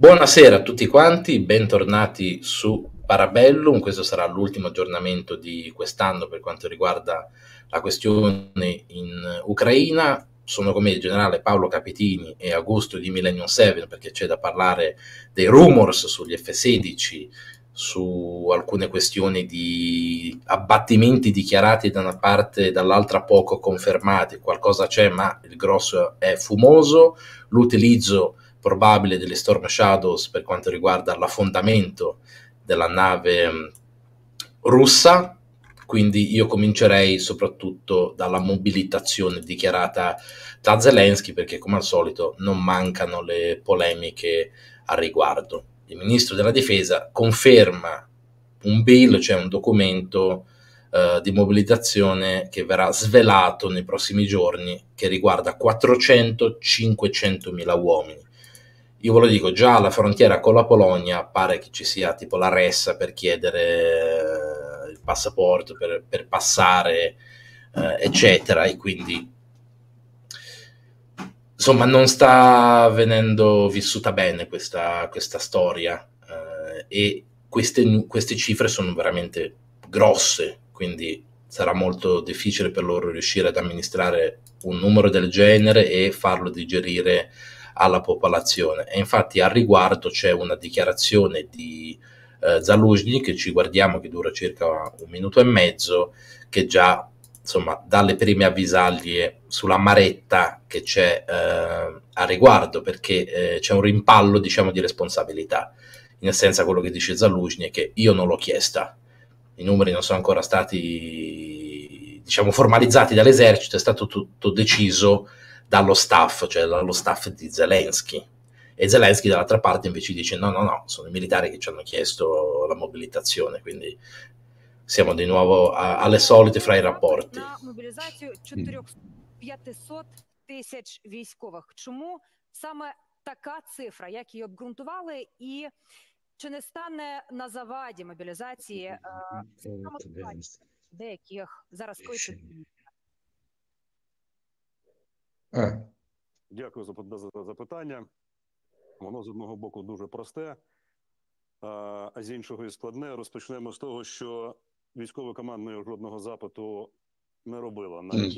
Buonasera a tutti quanti, bentornati su Parabellum, questo sarà l'ultimo aggiornamento di quest'anno per quanto riguarda la questione in Ucraina. Sono come il generale Paolo Capitini e Augusto di Millennium 7 perché c'è da parlare dei rumors sugli F-16, su alcune questioni di abbattimenti dichiarati da una parte e dall'altra poco confermati, qualcosa c'è ma il grosso è fumoso, l'utilizzo probabile delle Storm Shadows per quanto riguarda l'affondamento della nave mm, russa, quindi io comincerei soprattutto dalla mobilitazione dichiarata da Zelensky perché come al solito non mancano le polemiche al riguardo. Il ministro della difesa conferma un bill, cioè un documento eh, di mobilitazione che verrà svelato nei prossimi giorni che riguarda 400-500 mila uomini io ve lo dico, già alla frontiera con la Polonia pare che ci sia tipo la ressa per chiedere eh, il passaporto, per, per passare, eh, eccetera, e quindi insomma non sta venendo vissuta bene questa, questa storia eh, e queste, queste cifre sono veramente grosse, quindi sarà molto difficile per loro riuscire ad amministrare un numero del genere e farlo digerire alla popolazione. E infatti al riguardo c'è una dichiarazione di eh, Zaluzny che ci guardiamo che dura circa un minuto e mezzo che già insomma dà le prime avvisaglie sulla maretta che c'è eh, a riguardo perché eh, c'è un rimpallo diciamo di responsabilità in essenza quello che dice Zalugni è che io non l'ho chiesta i numeri non sono ancora stati diciamo formalizzati dall'esercito è stato tutto deciso dallo staff, cioè dallo staff di Zelensky. E Zelensky dall'altra parte invece dice no, no, no, sono i militari che ci hanno chiesto la mobilitazione, quindi siamo di nuovo a, alle solite fra i rapporti. Mm. Чи не стане на заваді мобілізації деяких зараз коїться Дякую за запитання. Воно з одного боку дуже просте, а з іншого і складне. Розпочнемо з того, що військове командне жодного запиту не робило на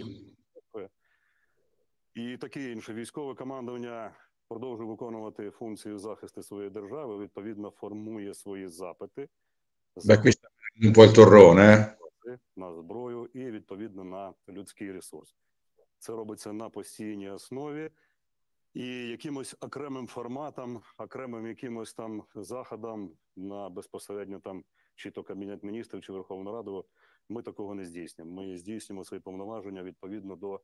І таке інше військове командування продовжує виконувати функцію захисту своєї держави. Відповідно, формує свої запити на зброю і відповідно на людський ресурс це робиться на постійній основі, і якимось окремим форматом, окремим якимось там заходом на безпосередньо там чи то Кабінет міністрів, чи Верховну Раду, ми такого не здійснюємо. Ми здійснюємо свої повноваження відповідно до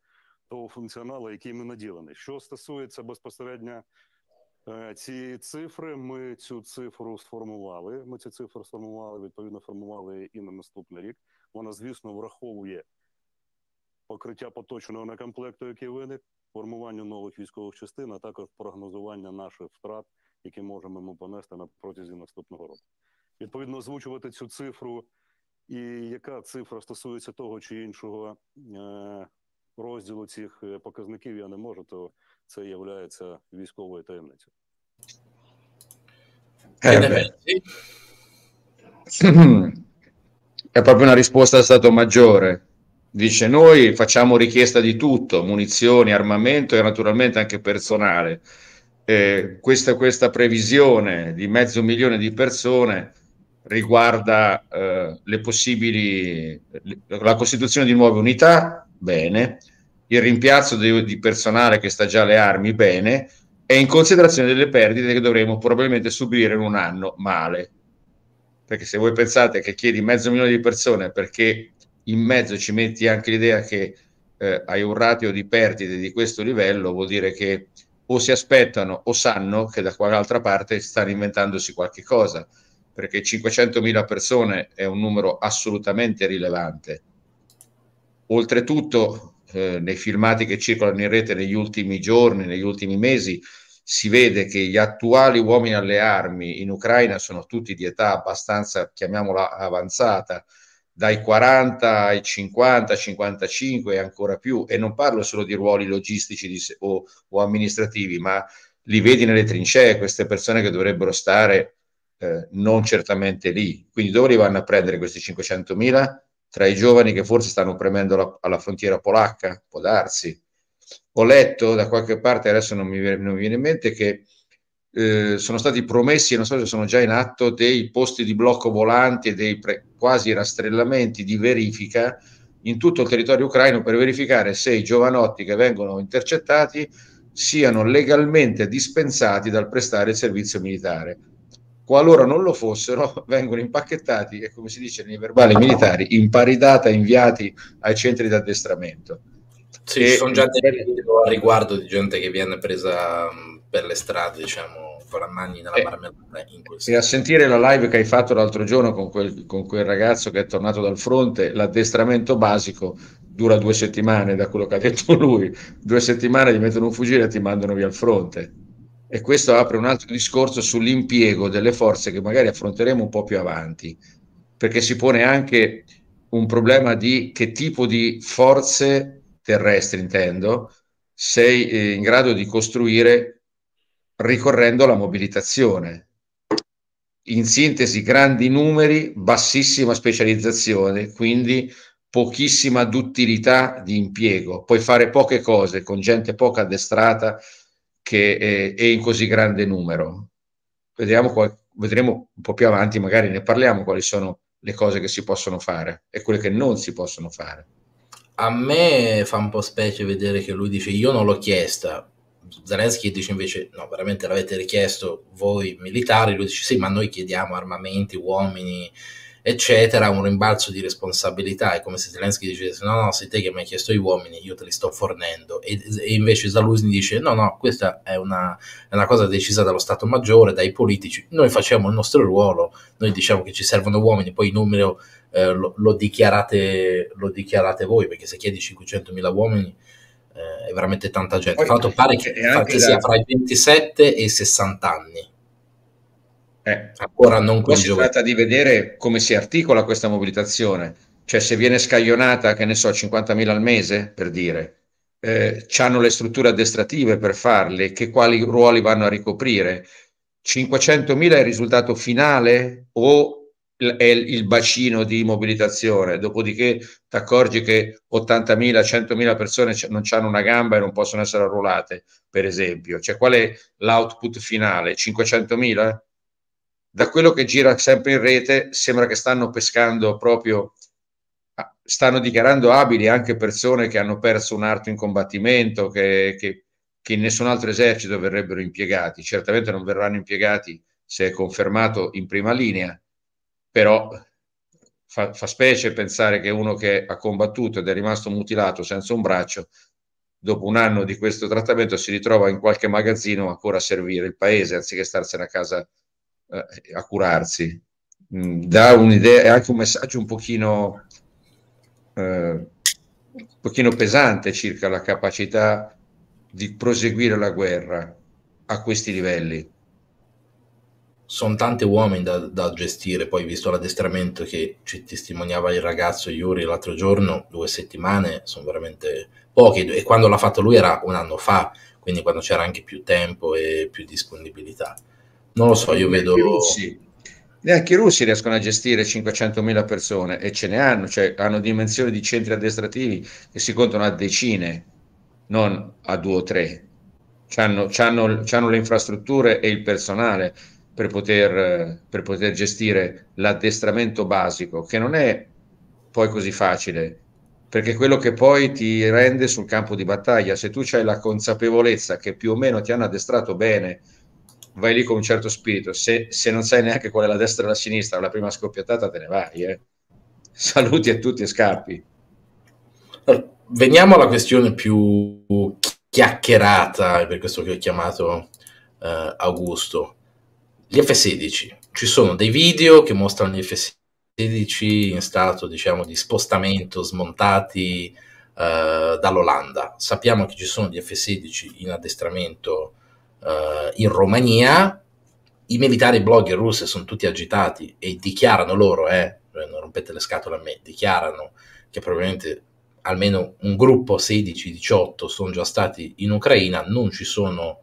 того функціоналу, який ми наділені. Що стосується безпосередньо. Е, цієї цифри ми цю цифру сформували. Ми цю цифру сформували. Відповідно, формували і на наступний рік. Вона, звісно, враховує покриття поточного некомплекту, який виник, формування нових військових частин, а також прогнозування наших втрат, які можемо ми понести на протязі наступного року. Відповідно, озвучувати цю цифру, і яка цифра стосується того чи іншого розділу цих показників, я не можу, то це є військовою таємницею. È proprio una risposta stato maggiore Dice noi facciamo richiesta di tutto, munizioni, armamento e naturalmente anche personale. Eh, questa, questa, previsione di mezzo milione di persone riguarda eh, le possibili, la costituzione di nuove unità, bene, il rimpiazzo di, di personale che sta già alle armi, bene, e in considerazione delle perdite che dovremo probabilmente subire in un anno, male. Perché se voi pensate che chiedi mezzo milione di persone perché in mezzo ci metti anche l'idea che eh, hai un ratio di perdite di questo livello, vuol dire che o si aspettano o sanno che da qualche altra parte stanno inventandosi qualche cosa, perché 500.000 persone è un numero assolutamente rilevante. Oltretutto, eh, nei filmati che circolano in rete negli ultimi giorni, negli ultimi mesi, si vede che gli attuali uomini alle armi in Ucraina sono tutti di età abbastanza, chiamiamola, avanzata, dai 40 ai 50, 55 e ancora più, e non parlo solo di ruoli logistici di, o, o, amministrativi, ma li vedi nelle trincee, queste persone che dovrebbero stare eh, non certamente lì. Quindi dove li vanno a prendere questi 500.000? Tra i giovani che forse stanno premendo la, alla frontiera polacca, può darsi. Ho letto da qualche parte, adesso non mi, non mi viene in mente, che eh, sono stati promessi, non so se sono già in atto, dei posti di blocco volanti e dei pre- quasi rastrellamenti di verifica in tutto il territorio ucraino per verificare se i giovanotti che vengono intercettati siano legalmente dispensati dal prestare il servizio militare. Qualora non lo fossero, vengono impacchettati e, come si dice nei verbali militari, in pari data inviati ai centri di addestramento. Sì, ci sono già dei video a riguardo di gente che viene presa mm, per le strade, diciamo, Ferragni nella eh, marmellata in questo. E a sentire la live che hai fatto l'altro giorno con quel, con quel ragazzo che è tornato dal fronte, l'addestramento basico dura due settimane, da quello che ha detto lui, due settimane gli mettono un fucile e ti mandano via al fronte. E questo apre un altro discorso sull'impiego delle forze che magari affronteremo un po' più avanti, perché si pone anche un problema di che tipo di forze terrestri, intendo, sei eh, in grado di costruire ricorrendo alla mobilitazione. In sintesi, grandi numeri, bassissima specializzazione, quindi pochissima duttilità di impiego. Puoi fare poche cose con gente poco addestrata che è, eh, è in così grande numero. Vediamo, vedremo un po' più avanti, magari ne parliamo, quali sono le cose che si possono fare e quelle che non si possono fare. A me fa un po' specie vedere che lui dice io non l'ho chiesta, Zelensky dice invece no, veramente l'avete richiesto voi militari, lui dice sì, ma noi chiediamo armamenti, uomini, eccetera, un rimbalzo di responsabilità, è come se Zelensky dicesse no, no, sei te che mi hai chiesto gli uomini, io te li sto fornendo, e, e invece Zaluzny dice no, no, questa è una, è una, cosa decisa dallo Stato Maggiore, dai politici, noi facciamo il nostro ruolo, noi diciamo che ci servono uomini, poi il numero eh, lo, lo, dichiarate, lo dichiarate voi, perché se chiedi 500.000 uomini eh, è veramente tanta gente. Poi, Tra pare che, che sia da... fra i 27 e i 60 anni. Eh, Ancora non così. Si tratta di vedere come si articola questa mobilitazione, cioè se viene scaglionata, che ne so, 50.000 al mese, per dire, eh, hanno le strutture addestrative per farle, che quali ruoli vanno a ricoprire. 500.000 è il risultato finale o è il bacino di mobilitazione, dopodiché ti accorgi che 80.000, 100.000 persone non hanno una gamba e non possono essere arruolate, per esempio. Cioè, qual è l'output finale? 500.000? Da quello che gira sempre in rete sembra che stanno pescando proprio, ah, stanno dichiarando abili anche persone che hanno perso un arto in combattimento, che, che, che in nessun altro esercito verrebbero impiegati. Certamente non verranno impiegati se è confermato in prima linea però fa, fa specie pensare che uno che ha combattuto ed è rimasto mutilato senza un braccio, dopo un anno di questo trattamento si ritrova in qualche magazzino ancora a servire il paese, anziché starsene a casa eh, a curarsi. Mm, dà un'idea, è anche un messaggio un pochino... Eh, un pochino pesante circa la capacità di proseguire la guerra a questi livelli sono tanti uomini da, da, gestire, poi visto l'addestramento che ci testimoniava il ragazzo Yuri l'altro giorno, due settimane sono veramente pochi e quando l'ha fatto lui era un anno fa, quindi quando c'era anche più tempo e più disponibilità. Non lo so, io vedo... Neanche i russi riescono a gestire 500.000 persone e ce ne hanno, cioè hanno dimensioni di centri addestrativi che si contano a decine, non a due o tre. C'hanno, c'hanno, c'hanno le infrastrutture e il personale per poter, per poter gestire l'addestramento basico, che non è poi così facile, perché quello che poi ti rende sul campo di battaglia, se tu hai la consapevolezza che più o meno ti hanno addestrato bene, vai lì con un certo spirito, se, se non sai neanche qual è la destra e la sinistra, la prima scoppiettata te ne vai, eh. saluti a tutti e scappi. veniamo alla questione più chiacchierata, per questo che ho chiamato eh, Augusto gli F16. Ci sono dei video che mostrano gli F16 in stato diciamo, di spostamento, smontati eh, dall'Olanda. Sappiamo che ci sono gli F16 in addestramento eh, in Romania. I militari blogger russi sono tutti agitati e dichiarano loro, eh, non rompete le scatole a me, dichiarano che probabilmente almeno un gruppo 16-18 sono già stati in Ucraina, non ci sono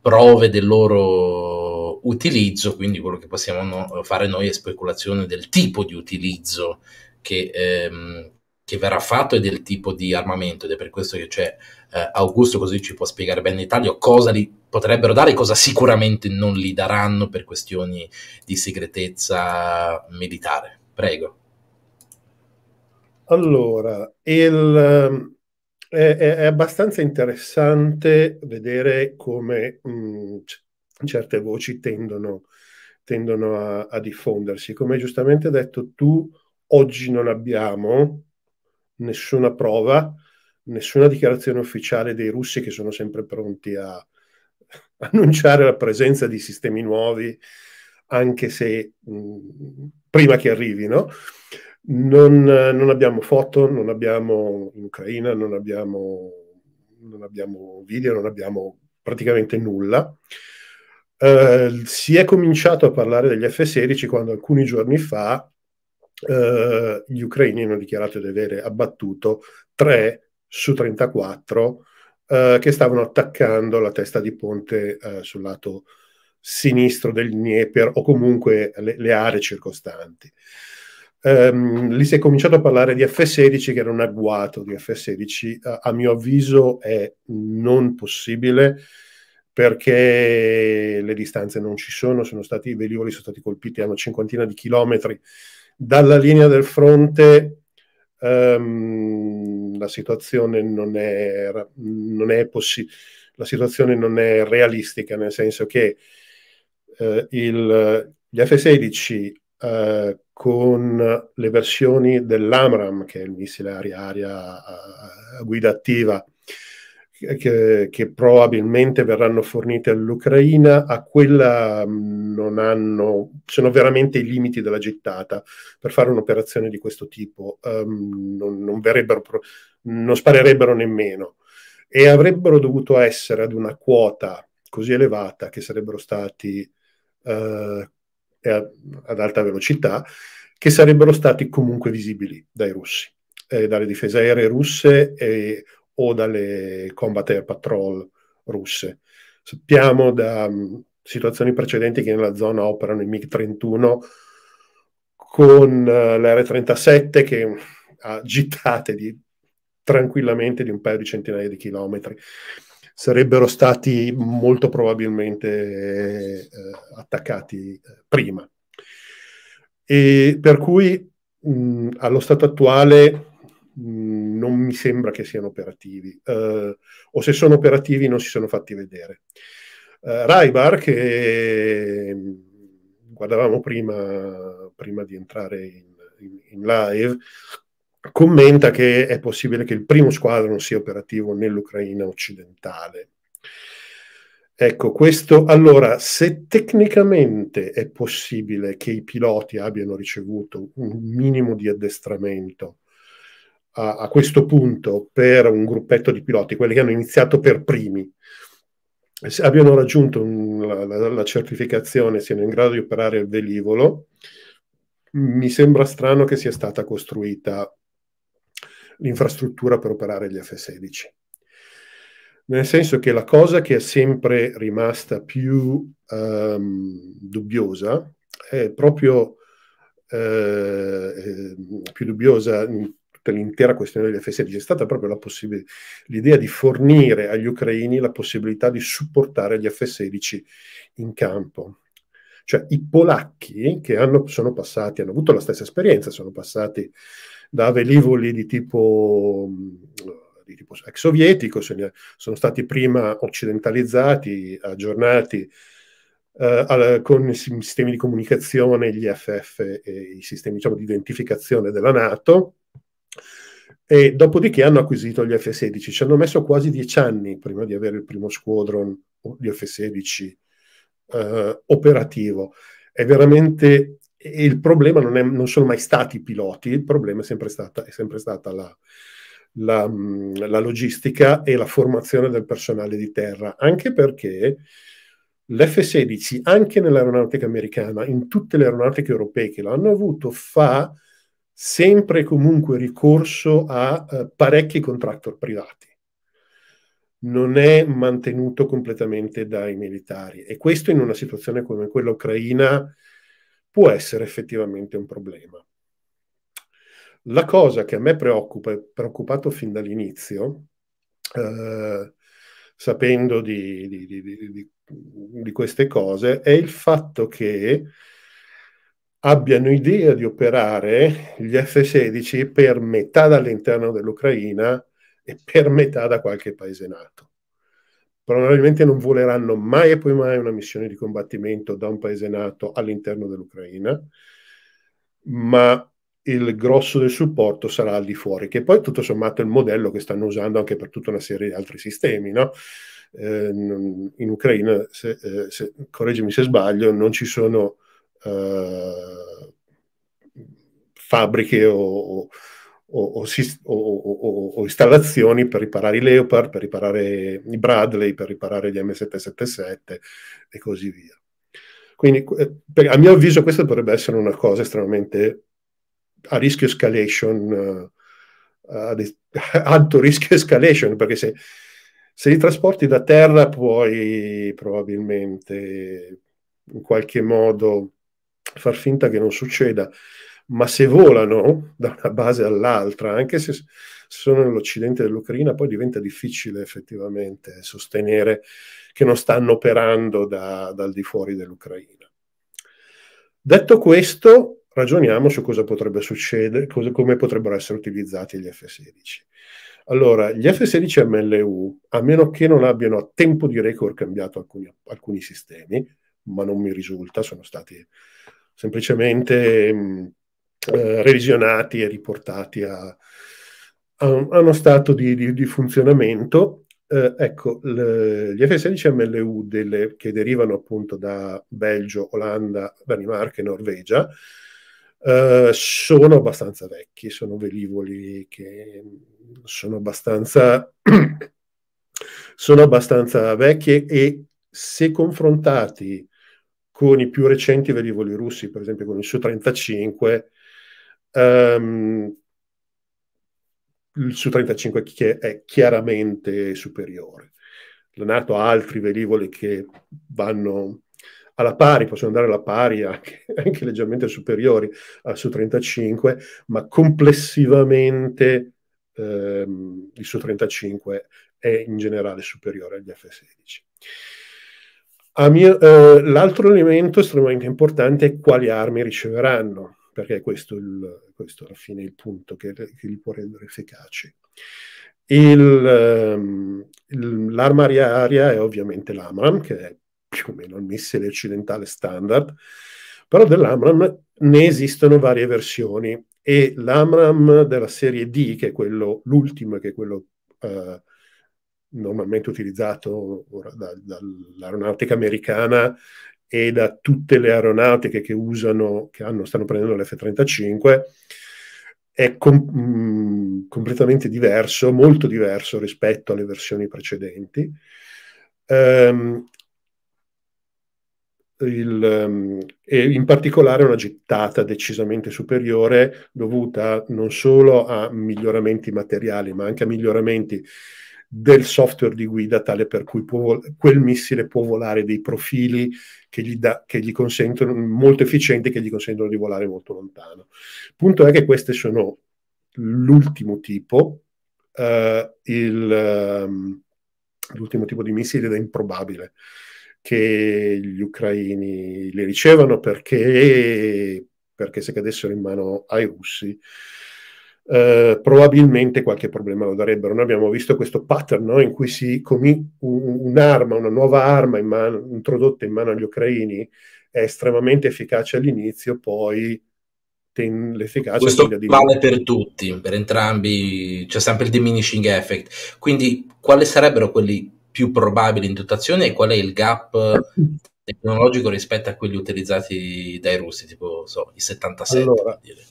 prove del loro utilizzo, quindi quello che possiamo no, fare noi è speculazione del tipo di utilizzo che, ehm, che, verrà fatto e del tipo di armamento ed è per questo che c'è eh, Augusto così ci può spiegare bene in Italia cosa li potrebbero dare e cosa sicuramente non li daranno per questioni di segretezza militare. Prego. Allora, il, eh, è, è, abbastanza interessante vedere come mh, mm, certe voci tendono, tendono a, a, diffondersi. Come hai giustamente detto tu, oggi non abbiamo nessuna prova, nessuna dichiarazione ufficiale dei russi che sono sempre pronti a annunciare la presenza di sistemi nuovi, anche se mh, prima che arrivino. Non, non, abbiamo foto, non abbiamo in Ucraina, non abbiamo, non abbiamo video, non abbiamo praticamente nulla. Eh, si è cominciato a parlare degli F-16 quando alcuni giorni fa uh, gli ucraini hanno dichiarato di avere abbattuto 3 su 34 uh, eh, che stavano attaccando la testa di ponte sul lato sinistro del Dnieper o comunque le, le aree circostanti. Um, lì si è cominciato a parlare di F-16 che era un agguato di F-16, a mio avviso è non possibile perché le distanze non ci sono, sono stati, i velivoli sono stati colpiti a una cinquantina di chilometri dalla linea del fronte, um, la situazione non è, non è possibile. La situazione non è realistica, nel senso che uh, il, gli F-16 uh, eh, con le versioni dell'AMRAM, che è il missile aria-aria a, a guida attiva, che, che, probabilmente verranno fornite all'Ucraina, a quella mm, non hanno, sono veramente i limiti della gittata per fare un'operazione di questo tipo, um, non, non, non, sparerebbero nemmeno e avrebbero dovuto essere ad una quota così elevata che sarebbero stati uh, ad alta velocità, che sarebbero stati comunque visibili dai russi eh, dalle difese aeree russe e o dalle combat air patrol russe. Sappiamo da um, situazioni precedenti che nella zona operano i MiG-31 con uh, eh, l'R-37 che ha mm, gittate di, tranquillamente di un paio di centinaia di chilometri. Sarebbero stati molto probabilmente eh, attaccati eh, prima. E per cui mh, mm, allo stato attuale Mm, non mi sembra che siano operativi, uh, o se sono operativi non si sono fatti vedere. Uh, eh, Raibar, che mm, guardavamo prima, prima di entrare in, in, in live, commenta che è possibile che il primo squadro non sia operativo nell'Ucraina occidentale. Ecco, questo allora, se tecnicamente è possibile che i piloti abbiano ricevuto un minimo di addestramento a, a questo punto per un gruppetto di piloti, quelli che hanno iniziato per primi, abbiano raggiunto un, la, la, certificazione, siano in grado di operare il velivolo, mi sembra strano che sia stata costruita l'infrastruttura per operare gli F-16. Nel senso che la cosa che è sempre rimasta più um, dubbiosa è proprio eh, eh più dubbiosa tutta l'intera questione degli F-16 è stata proprio l'idea di fornire agli ucraini la possibilità di supportare gli F-16 in campo. Cioè i polacchi che hanno, sono passati, hanno avuto la stessa esperienza, sono passati da velivoli di tipo di tipo ex sovietico, sono stati prima occidentalizzati, aggiornati eh, con i sistemi di comunicazione, gli FF e i sistemi diciamo, di identificazione della Nato, e dopodiché hanno acquisito gli F-16. Ci hanno messo quasi dieci anni prima di avere il primo squadron di F-16 eh, operativo. È veramente il problema non, è, non, sono mai stati i piloti, il problema è sempre stata, è sempre stata la, la, mm, la, logistica e la formazione del personale di terra, anche perché l'F-16, anche nell'aeronautica americana, in tutte le aeronautiche europee che l'hanno avuto, fa sempre e comunque ricorso a eh, parecchi contractor privati. Non è mantenuto completamente dai militari e questo in una situazione come quella ucraina può essere effettivamente un problema. La cosa che a me preoccupa, e preoccupato fin dall'inizio, eh, sapendo di, di, di, di, queste cose, è il fatto che abbiano idea di operare gli F-16 per metà dall'interno dell'Ucraina e per metà da qualche paese NATO. Probabilmente non voleranno mai e poi mai una missione di combattimento da un paese NATO all'interno dell'Ucraina, ma il grosso del supporto sarà al di fuori, che poi tutto sommato è il modello che stanno usando anche per tutta una serie di altri sistemi. No? Eh, in Ucraina, se, eh, se, correggimi se sbaglio, non ci sono eh, fabbriche o, o, o, o, installazioni per riparare i Leopard, per riparare i Bradley, per riparare gli M777 e così via. Quindi, eh, a mio avviso, questa dovrebbe essere una cosa estremamente a rischio escalation, eh, a alto rischio escalation, perché se, se li trasporti da terra puoi probabilmente in qualche modo far finta che non succeda, ma se volano da una base all'altra, anche se sono nell'Occidente dell'Ucraina, poi diventa difficile effettivamente sostenere che non stanno operando da, dal di fuori dell'Ucraina. Detto questo, ragioniamo su cosa potrebbe succedere, cosa, come potrebbero essere utilizzati gli F-16. Allora, gli F-16 MLU, a meno che non abbiano a tempo di record cambiato alcuni, alcuni sistemi, ma non mi risulta, sono stati semplicemente mm, eh, revisionati e riportati a, a, a uno stato di, di, di funzionamento. Eh, ecco, le, gli F-16 MLU delle, che derivano appunto da Belgio, Olanda, Danimarca e Norvegia eh, sono abbastanza vecchi, sono velivoli che sono abbastanza, sono abbastanza vecchi e se confrontati con i più recenti velivoli russi, per esempio con il Su-35, um, ehm, il Su-35 è chiaramente superiore. La Nato ha altri velivoli che vanno alla pari, possono andare alla pari anche, anche leggermente superiori al Su-35, ma complessivamente ehm, il Su-35 è in generale superiore agli F-16. Mio, eh, l'altro elemento estremamente importante è quali armi riceveranno, perché questo, il, questo alla fine è il punto che, che li può rendere efficaci. Il, ehm, il, l'arma aria-aria è ovviamente l'AMRAM, che è più o meno il missile occidentale standard, però dell'AMRAM ne esistono varie versioni e l'AMRAM della serie D, che è quello, l'ultimo, che è quello eh, normalmente utilizzato da, dall'aeronautica americana e da tutte le aeronautiche che usano, che hanno, stanno prendendo l'F-35, è com- mh, mm, completamente diverso, molto diverso rispetto alle versioni precedenti. Um, il, um, e in particolare una gittata decisamente superiore dovuta non solo a miglioramenti materiali, ma anche a miglioramenti del software di guida tale per cui può, quel missile può volare dei profili che gli, da, che gli, consentono, molto efficienti, che gli consentono di volare molto lontano. Il punto è che queste sono l'ultimo tipo, uh, il, um, l'ultimo tipo di missile ed è improbabile che gli ucraini le ricevano perché, perché se cadessero in mano ai russi eh, probabilmente qualche problema lo darebbero. Noi abbiamo visto questo pattern no? in cui si comi- un'arma, una nuova arma in man- introdotta in mano agli ucraini è estremamente efficace all'inizio, poi l'efficacia. Questo vale per tutti, per entrambi, c'è sempre il diminishing effect. Quindi quali sarebbero quelli più probabili in dotazione e qual è il gap tecnologico rispetto a quelli utilizzati dai russi, tipo so, i 77? Allora, per dire.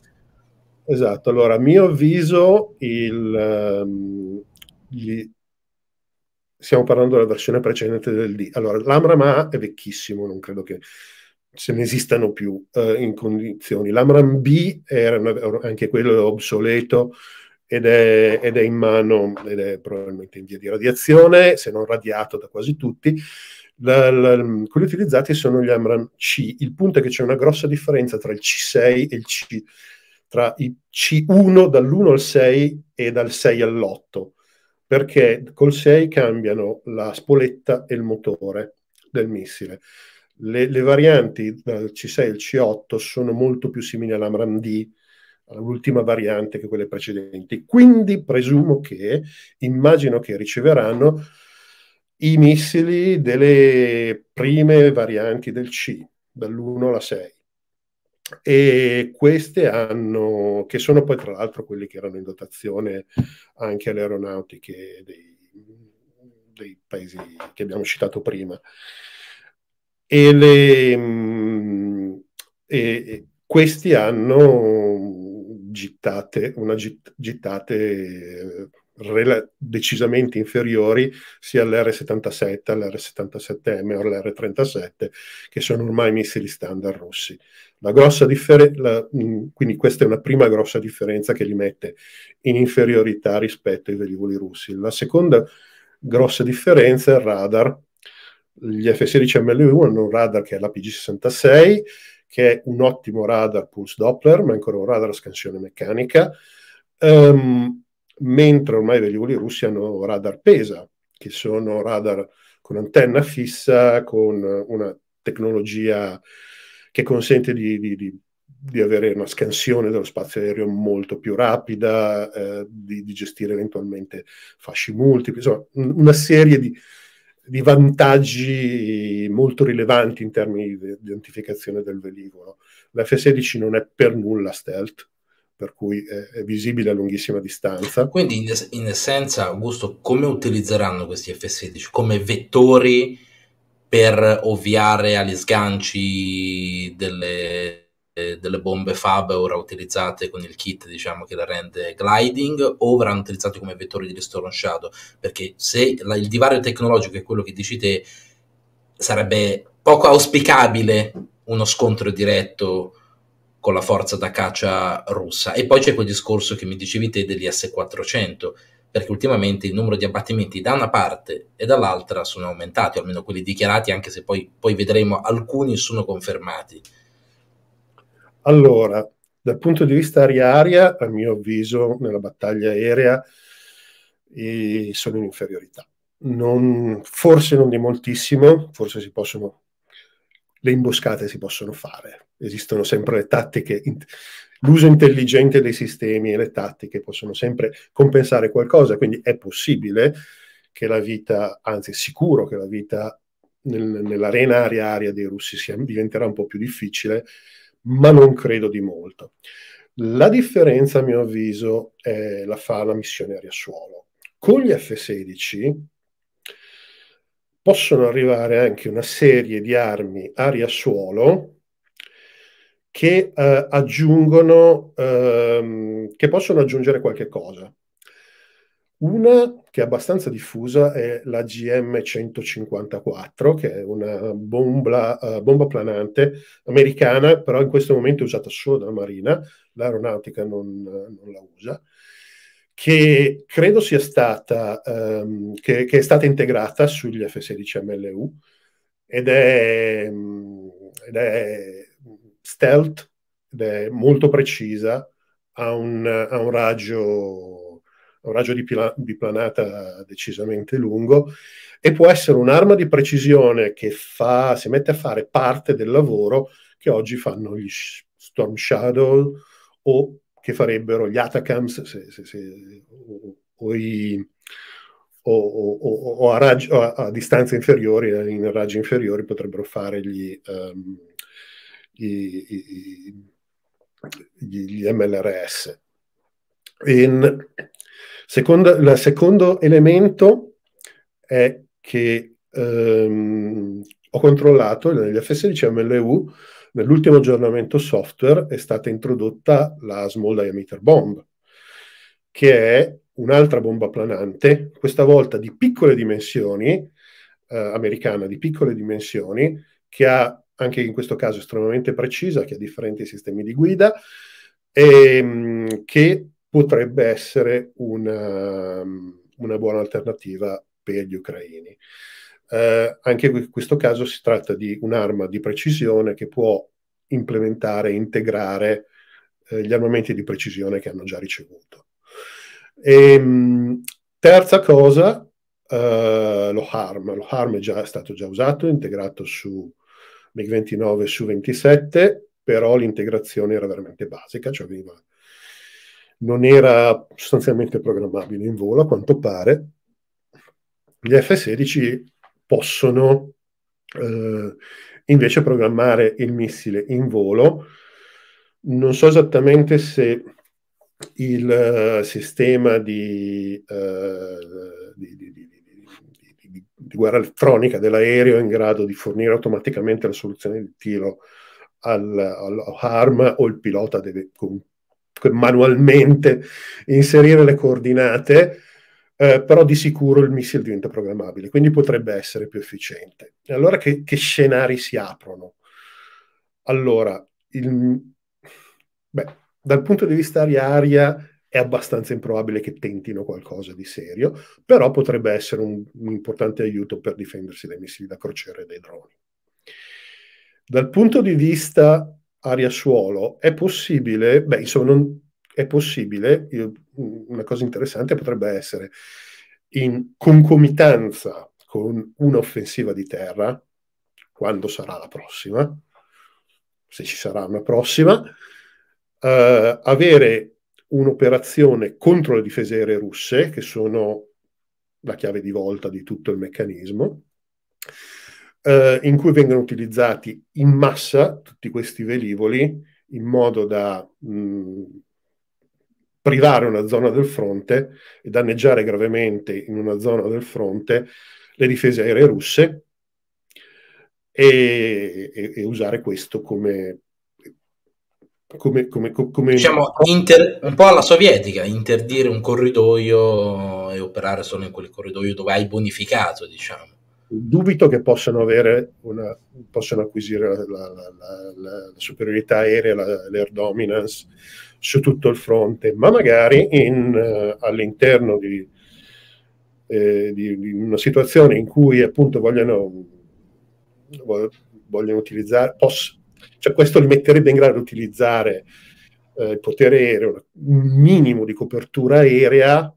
Esatto, allora a mio avviso il, um, gli, stiamo parlando della versione precedente del D. Allora, l'Amram A è vecchissimo, non credo che se ne esistano più eh, in condizioni. L'Amram B era una, anche quello obsoleto ed è, ed è, in mano, ed è probabilmente in via di radiazione, se non radiato da quasi tutti. La, la, quelli utilizzati sono gli Amram C. Il punto è che c'è una grossa differenza tra il C6 e il C tra i C1 dall'1 al 6 e dal 6 all'8, perché col 6 cambiano la spoletta e il motore del missile. Le, le varianti dal C6 al C8 sono molto più simili all'Amram D, all'ultima variante che quelle precedenti. Quindi presumo che, immagino che riceveranno i missili delle prime varianti del C, dall'1 alla 6 e queste hanno, che sono poi tra l'altro quelli che erano in dotazione anche alle aeronautiche dei, dei paesi che abbiamo citato prima. E, le, mm, e questi hanno gittate, una git, gittate rela- decisamente inferiori sia all'R-77, all'R-77M o all'R-37, che sono ormai missili standard russi. Differ- la, mm, quindi questa è una prima grossa differenza che li mette in inferiorità rispetto ai velivoli russi. La seconda grossa differenza è il radar. Gli f 16 ML-1 hanno un radar che è l'APG-66, che è un ottimo radar pulse Doppler, ma ancora un radar a scansione meccanica. Um, mentre ormai i velivoli russi hanno radar pesa, che sono radar con antenna fissa, con una tecnologia che consente di, di, di, di avere una scansione dello spazio aereo molto più rapida, eh, di, gestire eventualmente fasci multipli, insomma una serie di, vantaggi molto rilevanti in termini di identificazione del velivolo. L'F-16 non è per nulla stealth, per cui è, visibile a lunghissima distanza. Quindi in, es- in essenza, Augusto, come utilizzeranno questi F-16? Come vettori per ovviare agli sganci delle, delle, bombe FAB ora utilizzate con il kit diciamo, che la rende gliding o verranno utilizzati come vettori di ristoro shadow? Perché se la, il divario tecnologico è quello che dici te, sarebbe poco auspicabile uno scontro diretto con la forza da caccia russa. E poi c'è quel discorso che mi dicevi te degli S-400, perché ultimamente il numero di abbattimenti da una parte e dall'altra sono aumentati, almeno quelli dichiarati, anche se poi, poi vedremo alcuni sono confermati. Allora, dal punto di vista aria-aria, a mio avviso, nella battaglia aerea sono in inferiorità. Non, forse non di moltissimo, forse si possono le imboscate si possono fare, esistono sempre le tattiche, l'uso intelligente dei sistemi e le tattiche possono sempre compensare qualcosa, quindi è possibile che la vita, anzi sicuro che la vita nel, nell'arena aria-aria dei russi sia, diventerà un po' più difficile, ma non credo di molto. La differenza, a mio avviso, la fa la missione aria-suolo. Con gli F-16 possono arrivare anche una serie di armi aria-suolo che, eh, aggiungono, ehm, che possono aggiungere qualche cosa. Una che è abbastanza diffusa è la GM-154, che è una bomba, uh, bomba, planante americana, però in questo momento è usata solo dalla Marina, l'aeronautica non, non la usa che credo sia stata, um, che, che, è stata integrata sugli F-16MLU ed è, ed è stealth, ed è molto precisa, ha un, ha un raggio un raggio di planata decisamente lungo e può essere un'arma di precisione che fa, si mette a fare parte del lavoro che oggi fanno gli Storm Shadow o che farebbero gli Atacams se, se, se, o, i, o, o, o a, raggi, a, a, distanze inferiori, eh, in raggi inferiori potrebbero fare gli, um, gli, gli, gli MLRS. In, secondo, il secondo elemento è che um, ho controllato negli FSDC MLU Nell'ultimo aggiornamento software è stata introdotta la Small Diameter Bomb, che è un'altra bomba planante, questa volta di piccole dimensioni, eh, americana di piccole dimensioni, che ha anche in questo caso estremamente precisa, che ha differenti sistemi di guida, e ehm, mh, che potrebbe essere una, una buona alternativa per gli ucraini. Eh, anche in questo caso si tratta di un'arma di precisione che può implementare e integrare eh, gli armamenti di precisione che hanno già ricevuto. E, ehm, mh, terza cosa, eh, lo HARM. Lo HARM è già, è stato già usato, integrato su MiG-29 su 27, però l'integrazione era veramente basica, cioè veniva, non era sostanzialmente programmabile in volo, a quanto pare. Gli F-16 possono eh, invece programmare il missile in volo. Non so esattamente se il eh, sistema di, eh, di, di, di guerra elettronica dell'aereo è in grado di fornire automaticamente la soluzione di tiro al, al harm o il pilota deve con, manualmente inserire le coordinate eh, però di sicuro il missile diventa programmabile, quindi potrebbe essere più efficiente. E allora che, che scenari si aprono? Allora, il, beh, dal punto di vista aria-aria è abbastanza improbabile che tentino qualcosa di serio, però potrebbe essere un, un importante aiuto per difendersi dai missili da crociera e dai droni. Dal punto di vista aria-suolo è possibile, beh, insomma, non, è possibile, io, una cosa interessante potrebbe essere in concomitanza con un'offensiva di terra, quando sarà la prossima, se ci sarà una prossima, eh, avere un'operazione contro le difese aeree russe, che sono la chiave di volta di tutto il meccanismo, eh, in cui vengono utilizzati in massa tutti questi velivoli in modo da mh, privare una zona del fronte e danneggiare gravemente in una zona del fronte le difese aeree russe e, e, e usare questo come come, come, come... Diciamo, inter... un po' alla sovietica, interdire un corridoio e operare solo in quel corridoio dove hai bonificato, diciamo. Dubito che possano, una... possano acquisire la, la, la, la, superiorità aerea, l'air dominance su tutto il fronte, ma magari in, uh, all'interno di, eh, di, di, una situazione in cui appunto vogliono, vogliono utilizzare, posso, cioè questo li metterebbe in grado di utilizzare eh, il potere aereo, un minimo di copertura aerea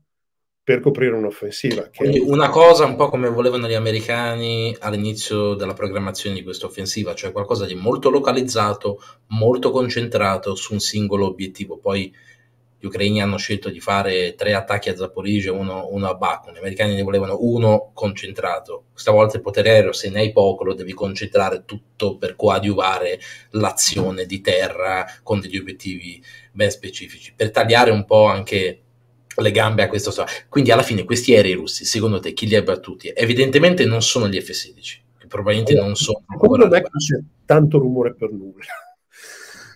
per coprire un'offensiva. Che... Una cosa un po' come volevano gli americani all'inizio della programmazione di questa offensiva, cioè qualcosa di molto localizzato, molto concentrato su un singolo obiettivo. Poi gli ucraini hanno scelto di fare tre attacchi a Zaporizia, uno, uno, a Baku, gli americani ne volevano uno concentrato. Stavolta il potere aereo, se ne hai poco, lo devi concentrare tutto per coadiuvare l'azione di terra con degli obiettivi ben specifici, per tagliare un po' anche le gambe a questo. Quindi alla fine questi aerei russi, secondo te, chi li ha battuti? Evidentemente non sono gli F-16, che probabilmente allora, non sono ancora... Non è che c'è tanto rumore per nulla.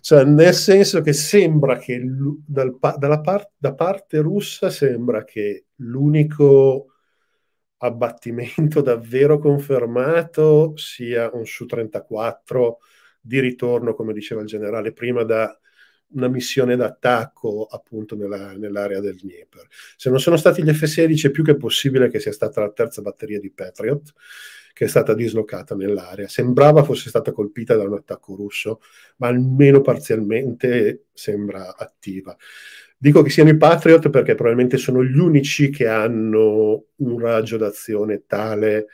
Cioè, nel senso che sembra che dal, dalla par- da parte russa sembra che l'unico abbattimento davvero confermato sia un Su-34 di ritorno, come diceva il generale prima, da, una missione d'attacco appunto nella, nell'area del Dnieper. Se non sono stati gli F-16 è più che possibile che sia stata la terza batteria di Patriot che è stata dislocata nell'area. Sembrava fosse stata colpita da un attacco russo, ma almeno parzialmente sembra attiva. Dico che siano i Patriot perché probabilmente sono gli unici che hanno un raggio d'azione tale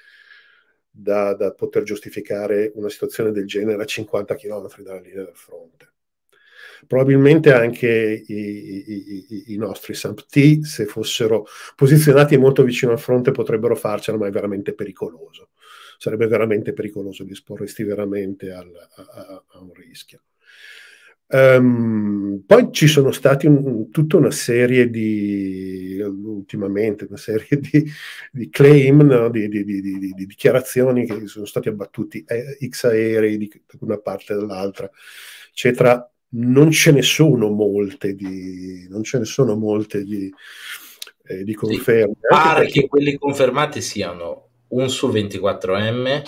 da, da poter giustificare una situazione del genere a 50 km dalla linea del fronte probabilmente anche i, i, i nostri SAMPT, se fossero posizionati molto vicino al fronte, potrebbero farcela, ma è veramente pericoloso. Sarebbe veramente pericoloso, li esporresti veramente al, a, a, un rischio. Um, poi ci sono stati un, tutta una serie di, ultimamente, una serie di, di claim, no? di, di, di, dichiarazioni che sono stati abbattuti eh, X aerei da una parte e dall'altra, eccetera non ce ne sono molte di, non ce ne sono molte di, eh, di conferme. Sì, pare perché... che quelli confermati siano un su 24M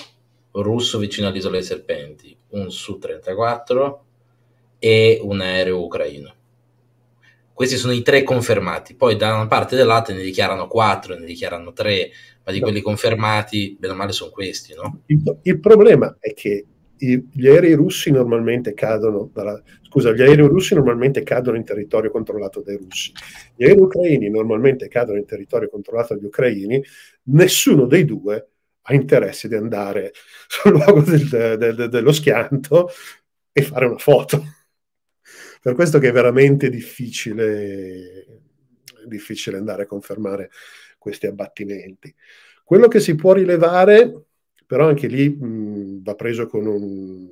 russo vicino all'isola dei serpenti, un su 34 e un aereo ucraino. Questi sono i tre confermati, poi da una parte dell'altra ne dichiarano quattro, ne dichiarano tre, ma di quelli confermati, bene o male, sono questi. No? Il, il problema è che i, gli aerei russi normalmente cadono dalla, scusa, gli aerei russi normalmente cadono in territorio controllato dai russi, gli aerei ucraini normalmente cadono in territorio controllato dagli ucraini, nessuno dei due ha interesse di andare sul luogo del, del, dello schianto e fare una foto. Per questo che è veramente difficile, difficile andare a confermare questi abbattimenti. Quello che si può rilevare però anche lì mh, va preso con un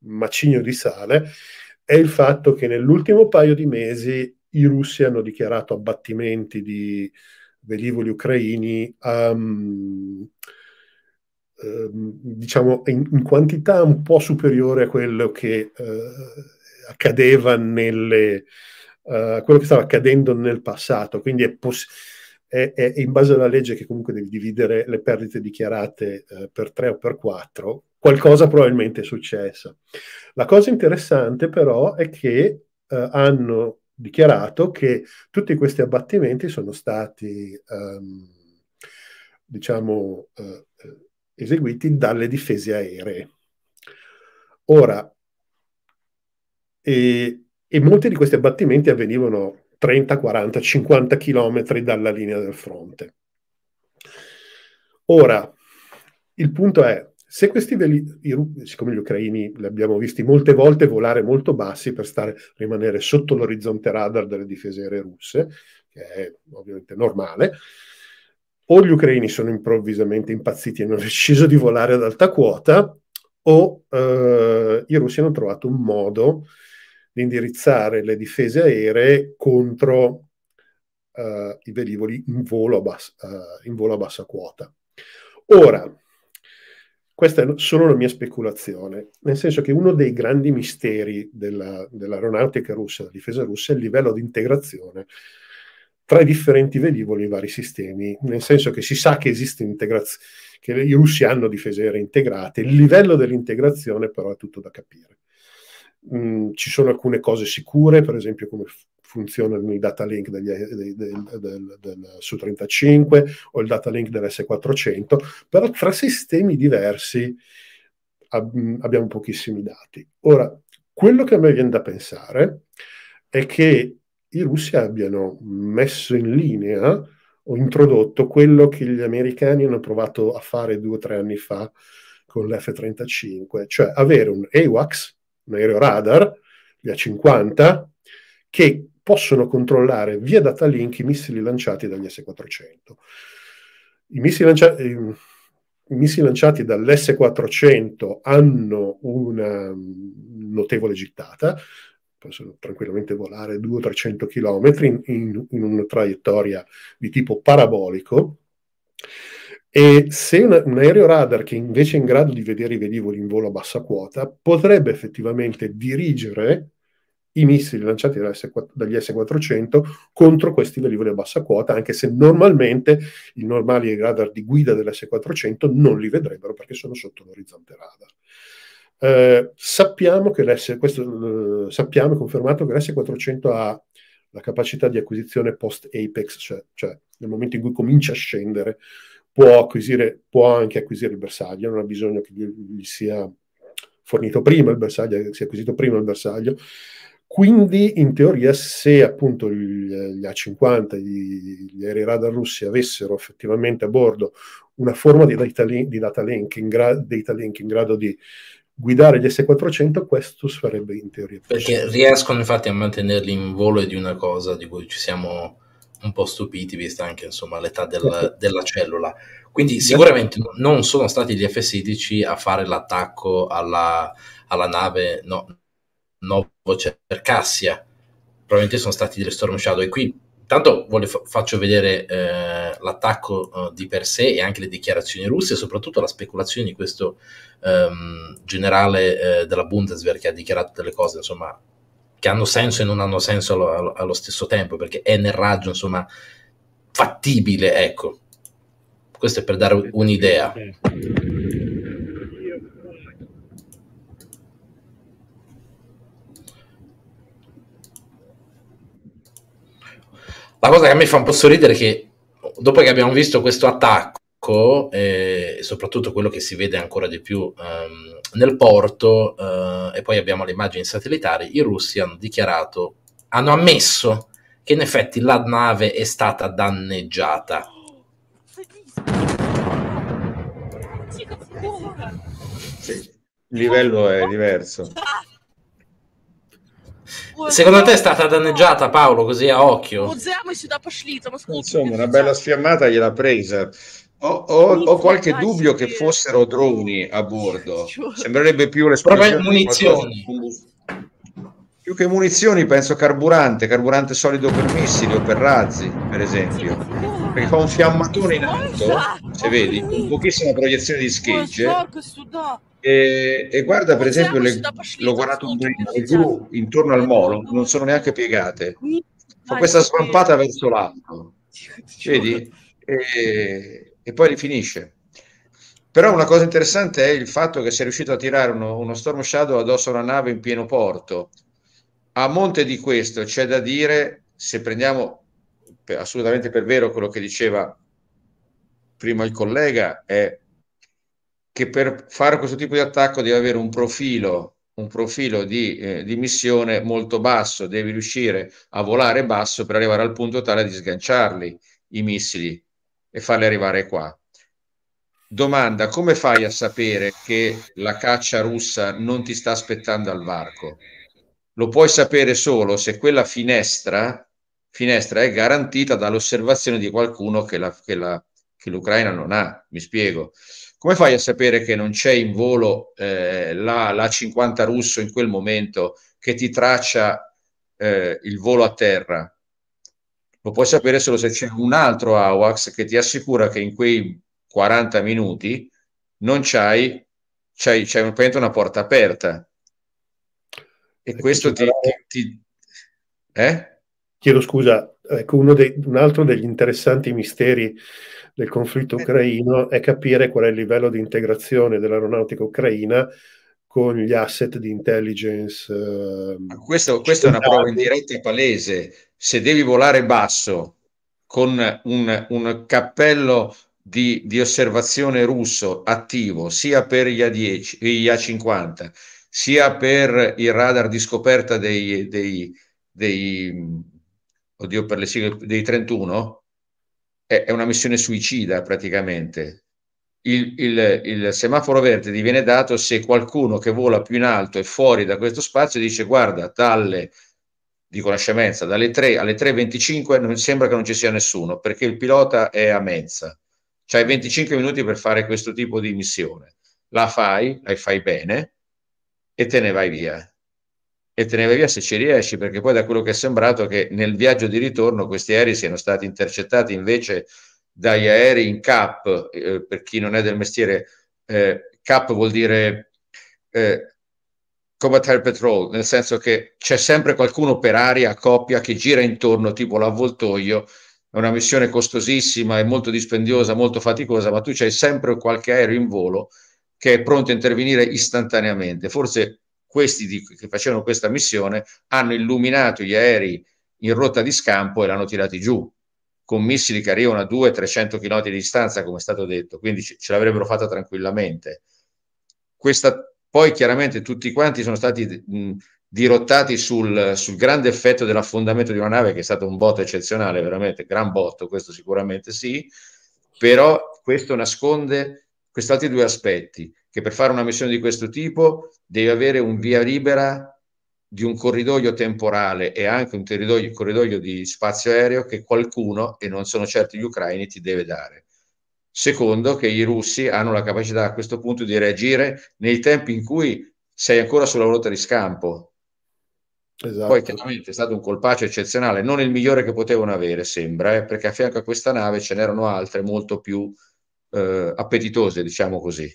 macigno di sale, è il fatto che nell'ultimo paio di mesi i russi hanno dichiarato abbattimenti di velivoli ucraini um, diciamo in, in, quantità un po' superiore a quello che uh, accadeva nelle, uh, quello che stava accadendo nel passato quindi è possibile e, e, in base alla legge che comunque devi dividere le perdite dichiarate eh, per tre o per quattro, qualcosa probabilmente è successo. La cosa interessante però è che eh, hanno dichiarato che tutti questi abbattimenti sono stati, ehm, diciamo, eh, eseguiti dalle difese aeree. Ora, e, e molti di questi abbattimenti avvenivano 30, 40, 50 chilometri dalla linea del fronte. Ora, il punto è, se questi veli, siccome gli ucraini li abbiamo visti molte volte volare molto bassi per stare, rimanere sotto l'orizzonte radar delle difese aeree russe, che è ovviamente normale, o gli ucraini sono improvvisamente impazziti e hanno deciso di volare ad alta quota, o eh, i russi hanno trovato un modo di indirizzare le difese aeree contro eh, i velivoli in volo, a bassa, eh, in volo a bassa quota. Ora, questa è solo una mia speculazione, nel senso che uno dei grandi misteri della, dell'aeronautica russa, della difesa russa, è il livello di integrazione tra i differenti velivoli e i vari sistemi, nel senso che si sa che esiste integrazione, che i russi hanno difese aeree integrate, il livello dell'integrazione però è tutto da capire. Mm, ci sono alcune cose sicure, per esempio come f- funzionano i data link degli, eh, del, del, del, del, Su35 o il data link dell'S400, però tra sistemi diversi ab- abbiamo pochissimi dati. Ora, quello che a me viene da pensare è che i russi abbiano messo in linea o introdotto quello che gli americani hanno provato a fare due o tre anni fa con l'F-35, cioè avere un AWACS un aereo radar, gli A-50, che possono controllare via data link i missili lanciati dagli S-400. I missili, lancia- ehm, i missili lanciati dall'S-400 hanno una mm, notevole gittata, possono tranquillamente volare 200-300 km in, in, in una traiettoria di tipo parabolico, e se un, un aereo radar che invece è in grado di vedere i velivoli in volo a bassa quota potrebbe effettivamente dirigere i missili lanciati dagli S-400 contro questi velivoli a bassa quota, anche se normalmente i normali radar di guida dell'S-400 non li vedrebbero perché sono sotto l'orizzonte radar. Eh, sappiamo che l'S, questo, eh, sappiamo, confermato che l'S-400 ha la capacità di acquisizione post-apex, cioè, cioè nel momento in cui comincia a scendere può, acquisire, può anche acquisire il bersaglio, non ha bisogno che gli sia fornito prima il bersaglio, eh, si è acquisito prima il bersaglio. Quindi, in teoria, se appunto gli, gli A-50, gli, gli aerei radar russi avessero effettivamente a bordo una forma di data, di data link, in data link in grado di guidare gli S400, questo sarebbe in teoria. Perché riescono infatti a mantenerli in volo e di una cosa di cui ci siamo un po' stupiti, vista anche insomma, l'età del, della cellula. Quindi sicuramente non sono stati gli F-16 a fare l'attacco alla, alla nave no, Cercassia, probabilmente sono stati delle Storm Shadow. E qui intanto voglio, faccio vedere eh, l'attacco eh, di per sé e anche le dichiarazioni russe, e soprattutto la speculazione di questo ehm, generale eh, della Bundeswehr che ha dichiarato delle cose, insomma, che hanno senso e non hanno senso allo, allo stesso tempo, perché è nel raggio, insomma, fattibile, ecco. Questo è per dare un'idea. La cosa che a me fa un po' sorridere è che dopo che abbiamo visto questo attacco, e eh, soprattutto quello che si vede ancora di più um, nel porto, eh, e poi abbiamo le immagini satellitari, i russi hanno dichiarato, hanno ammesso che in effetti la nave è stata danneggiata. il livello è diverso. Secondo te è stata danneggiata Paolo così a occhio? Insomma, una bella sfiammata gliela presa. Ho, ho, ho qualche dubbio che fossero droni a bordo. Sembrerebbe più l'esplosione. Munizioni. Più che munizioni penso carburante, carburante solido per missili o per razzi, per esempio. Perché fa un fiammatore in alto, se vedi, con pochissima proiezione di schegge. E, e, guarda, per esempio, le, l'ho guardato un po' le gru intorno al molo non sono neanche piegate. Fa questa svampata verso l'alto. Vedi? E, e poi li finisce. Però una cosa interessante è il fatto che sia riuscito a tirare uno, uno Storm Shadow addosso a una nave in pieno porto. A monte di questo c'è da dire, se prendiamo per, assolutamente per vero quello che diceva prima il collega, è che per fare questo tipo di attacco devi avere un profilo, un profilo di, eh, di, missione molto basso, devi riuscire a volare basso per arrivare al punto tale di sganciarli i missili e farle arrivare qua. Domanda, come fai a sapere che la caccia russa non ti sta aspettando al varco? Lo puoi sapere solo se quella finestra, finestra è garantita dall'osservazione di qualcuno che, la, che, la, che l'Ucraina non ha. Mi spiego. Come fai a sapere che non c'è in volo eh, la, la, 50 russo in quel momento che ti traccia eh, il volo a terra? lo puoi sapere solo se c'è un altro AWACS che ti assicura che in quei 40 minuti non c'hai, c'hai, c'hai un, una porta aperta. E, eh, questo ti... ti, ti eh? Chiedo scusa, ecco dei, un altro degli interessanti misteri del conflitto eh. ucraino è capire qual è il livello di integrazione dell'aeronautica ucraina con gli asset di intelligence. Eh, questo, questa è una prova indiretta e palese se devi volare basso con un, un cappello di, di, osservazione russo attivo sia per gli A10, gli A50 sia per il radar di scoperta dei, dei, dei oddio per le sigle dei 31 è, è una missione suicida praticamente il, il, il semaforo verde diviene dato se qualcuno che vola più in alto e fuori da questo spazio dice guarda dalle dico la scemenza, dalle 3 alle 3.25 non sembra che non ci sia nessuno, perché il pilota è a mezza C'hai 25 minuti per fare questo tipo di missione. La fai, la fai bene e te ne vai via. E te ne vai via se ci riesci, perché poi da quello che è sembrato che nel viaggio di ritorno questi aerei siano stati intercettati invece dagli aerei in cap, eh, per chi non è del mestiere, eh, cap vuol dire eh, combattere il petrol, nel senso che c'è sempre qualcuno per aria a coppia che gira intorno, tipo l'avvoltoio, è una missione costosissima, è molto dispendiosa, molto faticosa, ma tu c'hai sempre qualche aereo in volo che è pronto a intervenire istantaneamente. Forse questi di, che facevano questa missione hanno illuminato gli aerei in rotta di scampo e l'hanno tirati giù con missili che arrivano a 200-300 km di distanza, come è stato detto, quindi ce, ce l'avrebbero fatta tranquillamente. Questa poi chiaramente tutti quanti sono stati mh, dirottati sul, sul, grande effetto dell'affondamento di una nave, che è stato un botto eccezionale, veramente, gran botto, questo sicuramente sì, però questo nasconde questi altri due aspetti, che per fare una missione di questo tipo devi avere un via libera di un corridoio temporale e anche un corridoio, corridoio di spazio aereo che qualcuno, e non sono certi gli ucraini, ti deve dare. Secondo, che i russi hanno la capacità a questo punto di reagire nei tempi in cui sei ancora sulla ruota di scampo. Esatto. Poi chiaramente è stato un colpaccio eccezionale, non il migliore che potevano avere, sembra, eh, perché a fianco a questa nave ce n'erano altre molto più eh, appetitose, diciamo così.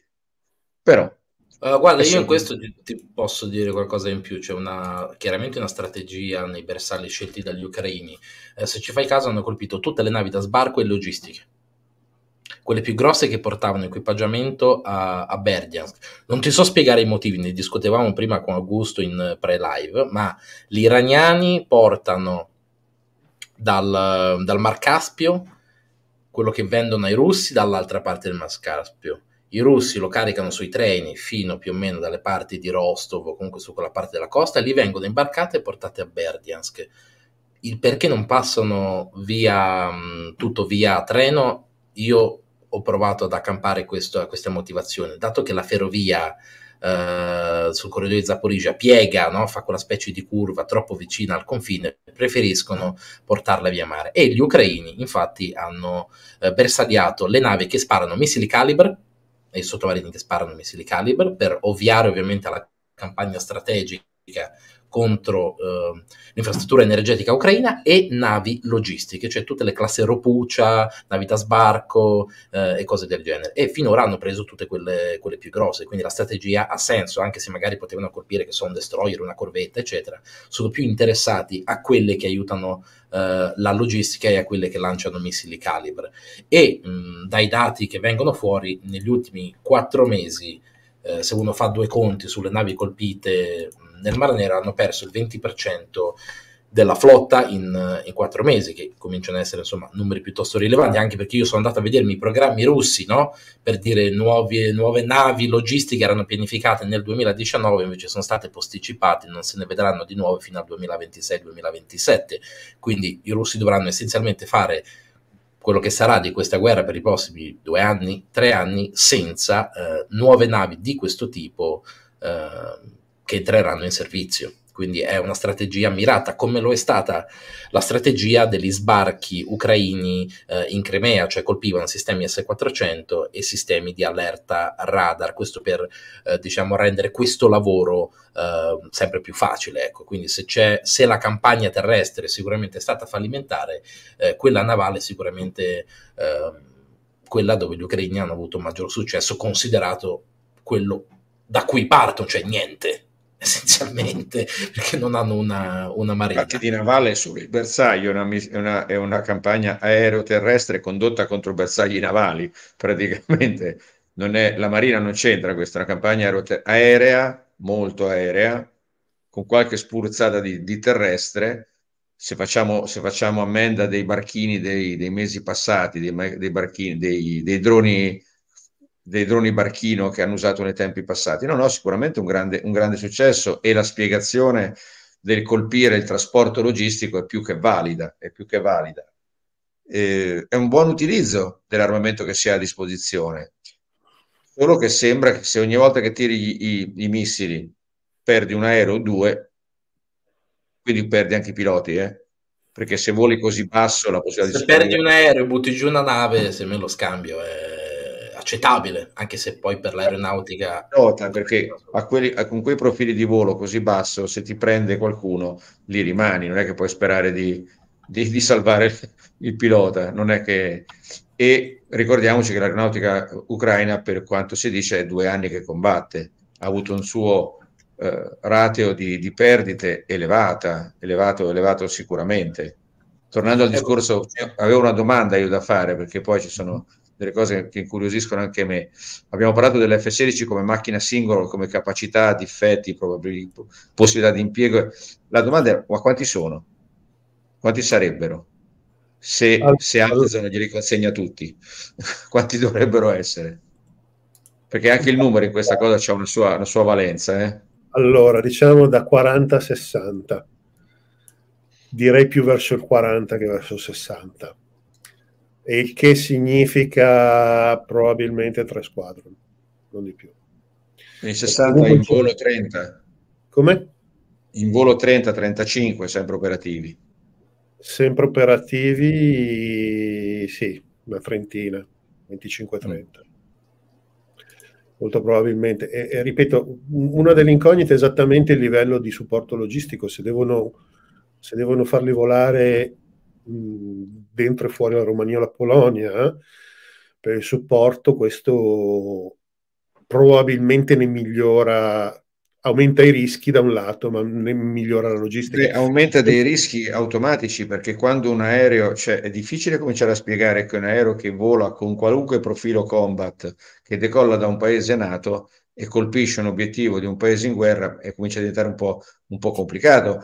Però Uh, guarda, io in questo ti, posso dire qualcosa in più, c'è una, chiaramente una strategia nei bersagli scelti dagli ucraini. Eh, se ci fai caso hanno colpito tutte le navi da sbarco e logistiche quelle più grosse che portavano equipaggiamento a, a Berdyansk. Non ti so spiegare i motivi, ne discutevamo prima con Augusto in pre-live, ma gli iraniani portano dal, dal Mar Caspio quello che vendono ai russi dall'altra parte del Mar Caspio. I russi lo caricano sui treni fino più o meno dalle parti di Rostov o comunque su quella parte della costa, e lì vengono imbarcate e portate a Berdiansk. Il perché non passano via tutto via treno io ho provato ad accampare questo, questa motivazione, dato che la ferrovia eh, sul corridoio di Zaporizia piega, no? fa quella specie di curva troppo vicina al confine, preferiscono portarla via mare. E gli ucraini infatti hanno eh, bersagliato le navi che sparano missili calibre e i sottomarini che sparano missili calibre per ovviare ovviamente alla campagna strategica contro eh, l'infrastruttura energetica ucraina e navi logistiche, cioè tutte le classi Ropucia, navi da sbarco eh, e cose del genere. E finora hanno preso tutte quelle, quelle, più grosse, quindi la strategia ha senso, anche se magari potevano colpire che sono un destroyer, una corvetta, eccetera. Sono più interessati a quelle che aiutano eh, la logistica e a quelle che lanciano missili calibre. E mh, mm, dai dati che vengono fuori negli ultimi quattro mesi, eh, se uno fa due conti sulle navi colpite, nel Mar Nero hanno perso il 20% della flotta in, in, quattro mesi, che cominciano ad essere insomma numeri piuttosto rilevanti, anche perché io sono andato a vedermi i programmi russi, no? per dire nuove, nuove navi logistiche erano pianificate nel 2019, invece sono state posticipate, non se ne vedranno di nuove fino al 2026-2027, quindi i russi dovranno essenzialmente fare quello che sarà di questa guerra per i prossimi due anni, tre anni, senza eh, nuove navi di questo tipo. Eh, che entreranno in servizio. Quindi è una strategia mirata, come lo è stata la strategia degli sbarchi ucraini eh, in Crimea, cioè colpivano sistemi S-400 e sistemi di allerta radar, questo per eh, diciamo, rendere questo lavoro eh, sempre più facile. Ecco. Quindi se, se, la campagna terrestre sicuramente è stata fallimentare, eh, quella navale è sicuramente ehm, quella dove gli ucraini hanno avuto maggior successo, considerato quello da cui partono, cioè niente, essenzialmente perché non hanno una, una marina. Infatti di navale sul bersaglio, è una, una, è una campagna aeroterrestre condotta contro bersagli navali, praticamente è, la marina non c'entra, questa è una campagna aerea, molto aerea, con qualche spruzzata di, di terrestre. Se facciamo, se facciamo ammenda dei barchini dei, dei mesi passati, dei, dei barchini, dei, dei droni dei droni barchino che hanno usato nei tempi passati. No, no, sicuramente un grande, un grande successo e la spiegazione del colpire il trasporto logistico è più che valida, è più che valida. Eh, è un buon utilizzo dell'armamento che si ha a disposizione, solo che sembra che se ogni volta che tiri i, i missili perdi un aereo o due, quindi perdi anche i piloti, eh? perché se voli così basso la possibilità se di... Se perdi un aereo e butti giù una nave, se me lo scambio è... Eh accettabile, anche se poi per l'aeronautica... Nota, perché a quelli, a, con quei profili di volo così basso, se ti prende qualcuno, lì rimani, non è che puoi sperare di, di, di salvare il pilota, non è che... E ricordiamoci che l'aeronautica ucraina, per quanto si dice, è due anni che combatte, ha avuto un suo eh, rateo di, di, perdite elevata, elevato, elevato sicuramente. Tornando al discorso, avevo una domanda io da fare perché poi ci sono delle cose che incuriosiscono anche me. Abbiamo parlato dell'F16 come macchina singola, come capacità, difetti, possibilità di impiego. La domanda è, ma quanti sono? Quanti sarebbero? Se, se Amazon glieli consegna tutti, quanti dovrebbero essere? Perché anche il numero in questa cosa ha una sua, una sua valenza. Eh? Allora, diciamo da 40 a 60. Direi più verso il 40 che verso il 60 il che significa probabilmente tre squadre, non di più. In 60 in volo 30. Come? In volo 30-35, sempre operativi. Sempre operativi, sì, una trentina, 25-30. Mm. Molto probabilmente. E, e, ripeto, una delle incognite è esattamente il livello di supporto logistico. Se devono, se devono farli volare mh, dentro e fuori la Romania e la Polonia eh, per il supporto, questo probabilmente ne migliora, aumenta i rischi da un lato, ma ne migliora la logistica. Beh, aumenta dei rischi automatici perché quando un aereo, cioè è difficile cominciare a spiegare che un aereo che vola con qualunque profilo combat, che decolla da un paese nato e colpisce un obiettivo di un paese in guerra, e comincia a diventare un po', un po complicato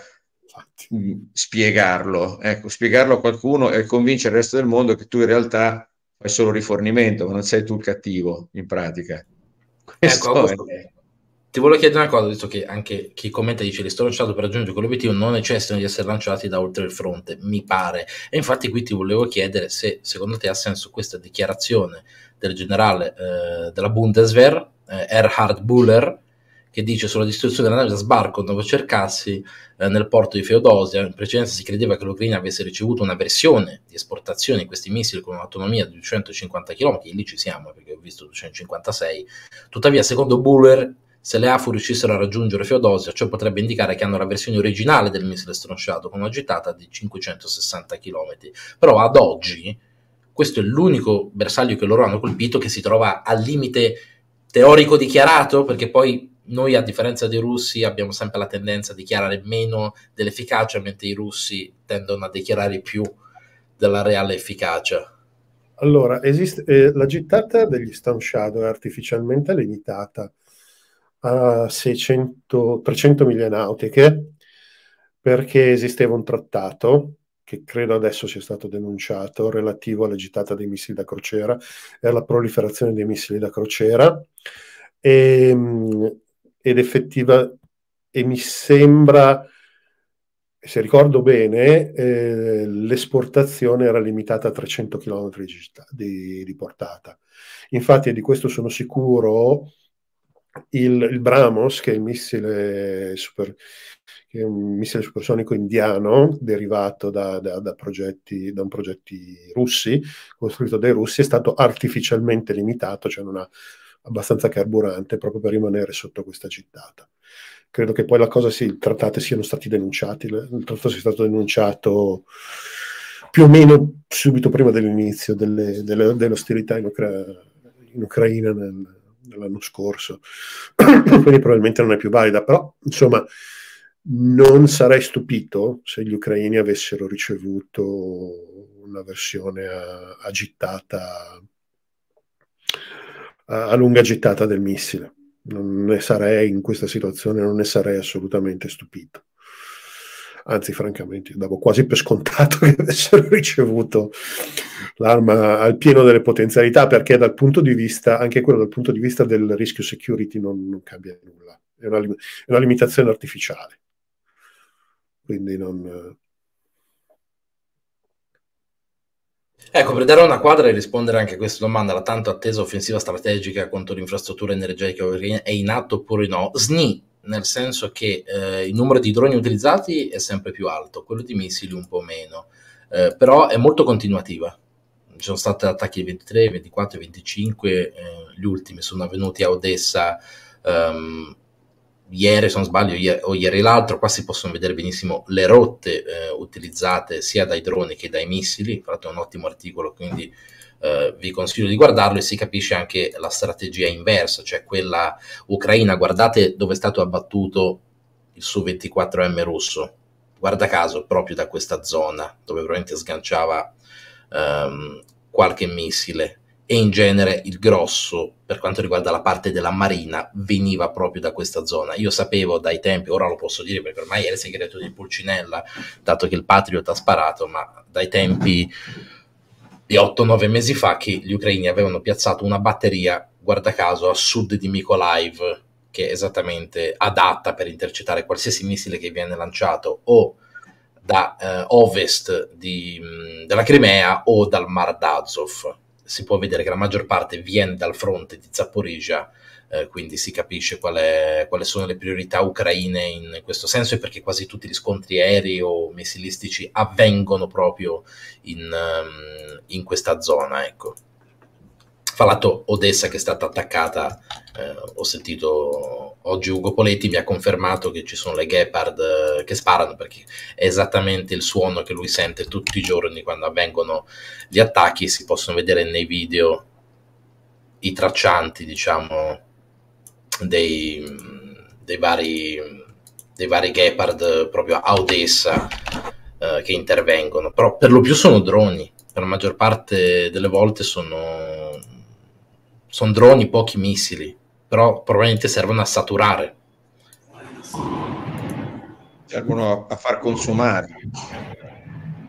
Mm, spiegarlo, ecco, spiegarlo a qualcuno e convincere il resto del mondo che tu in realtà fai solo rifornimento, ma non sei tu il cattivo in pratica. Ecco, questo ecco, è... ti volevo chiedere una cosa, visto che anche chi commenta dice che sto lanciando per raggiungere quell'obiettivo non necessitano di essere lanciati da oltre il fronte, mi pare. E infatti qui ti volevo chiedere se secondo te ha senso questa dichiarazione del generale eh, della Bundeswehr, eh, Erhard Buller, che dice sulla distruzione della nave da sbarco dove cercassi eh, nel porto di Feodosia. In precedenza si credeva che l'Ucraina avesse ricevuto una versione di esportazione di questi missili con un'autonomia di 250 km, e lì ci siamo eh, perché ho visto 256. Tuttavia, secondo Buller, se le AFU riuscissero a raggiungere Feodosia, ciò potrebbe indicare che hanno la versione originale del missile stronciato con una gittata di 560 km. Però ad oggi questo è l'unico bersaglio che loro hanno colpito che si trova al limite teorico dichiarato, perché poi noi a differenza dei russi abbiamo sempre la tendenza a dichiarare meno dell'efficacia, mentre i russi tendono a dichiarare più della reale efficacia. Allora, esiste, eh, la gittata degli Stone Shadow è artificialmente limitata a 600, 300 miglia nautiche perché esisteva un trattato che credo adesso sia stato denunciato relativo alla gittata dei missili da crociera e alla proliferazione dei missili da crociera e, ehm, ed effettiva e mi sembra, se ricordo bene, eh, l'esportazione era limitata a 300 km di, di, portata. Infatti di questo sono sicuro, il, il Brahmos, che è, missile super, che è un missile supersonico indiano derivato da, da, da, progetti, da progetti russi, costruito dai russi, è stato artificialmente limitato, cioè non ha abbastanza carburante proprio per rimanere sotto questa gittata. Credo che poi la cosa si, il trattato siano stati denunciati, il trattato sia stato denunciato più o meno subito prima dell'inizio delle, delle, dell'ostilità in, Ucra- in Ucraina nel, nell'anno scorso, quindi probabilmente non è più valida, però insomma non sarei stupito se gli ucraini avessero ricevuto una versione agitata a lunga gittata del missile. Non ne sarei in questa situazione, non ne sarei assolutamente stupito. Anzi, francamente, davo quasi per scontato che avessero ricevuto l'arma al pieno delle potenzialità, perché dal punto di vista, anche quello dal punto di vista del rischio security non, non cambia nulla. È una, è una limitazione artificiale. Quindi non, Ecco, per dare una quadra e rispondere anche a questa domanda, la tanto attesa offensiva strategica contro l'infrastruttura energetica è in atto oppure no? SNI, nel senso che eh, il numero di droni utilizzati è sempre più alto, quello di missili un po' meno, eh, però è molto continuativa. Ci sono stati attacchi 23, 24, 25, eh, gli ultimi sono avvenuti a Odessa, ehm, ieri, se non sbaglio, ieri, o ieri l'altro, qua si possono vedere benissimo le rotte eh, utilizzate sia dai droni che dai missili, infatti è un ottimo articolo, quindi eh, vi consiglio di guardarlo e si capisce anche la strategia inversa, cioè quella ucraina, guardate dove è stato abbattuto il Su-24M russo, guarda caso proprio da questa zona dove probabilmente sganciava ehm, qualche missile e in genere il grosso per quanto riguarda la parte della marina veniva proprio da questa zona. Io sapevo dai tempi, ora lo posso dire perché ormai è il segreto di Pulcinella, dato che il Patriot ha sparato, ma dai tempi di 8-9 mesi fa che gli ucraini avevano piazzato una batteria, guarda caso, a sud di Mykolaiv, che è esattamente adatta per intercettare qualsiasi missile che viene lanciato o da eh, ovest di, mm, della Crimea o dal Mar d'Azov si può vedere che la maggior parte viene dal fronte di Zaporizia, eh, quindi si capisce quali sono le priorità ucraine in questo senso e perché quasi tutti gli scontri aerei o missilistici avvengono proprio in, ehm, in questa zona. Ecco. Falato Odessa che è stata attaccata, eh, ho sentito oggi Ugo Poletti mi ha confermato che ci sono le Gepard eh, che sparano perché è esattamente il suono che lui sente tutti i giorni quando avvengono gli attacchi, si possono vedere nei video i traccianti diciamo dei, dei vari, dei vari Gepard proprio a Odessa eh, che intervengono, però per lo più sono droni, per la maggior parte delle volte sono sono droni, pochi missili, però probabilmente servono a saturare. Servono a, far consumare,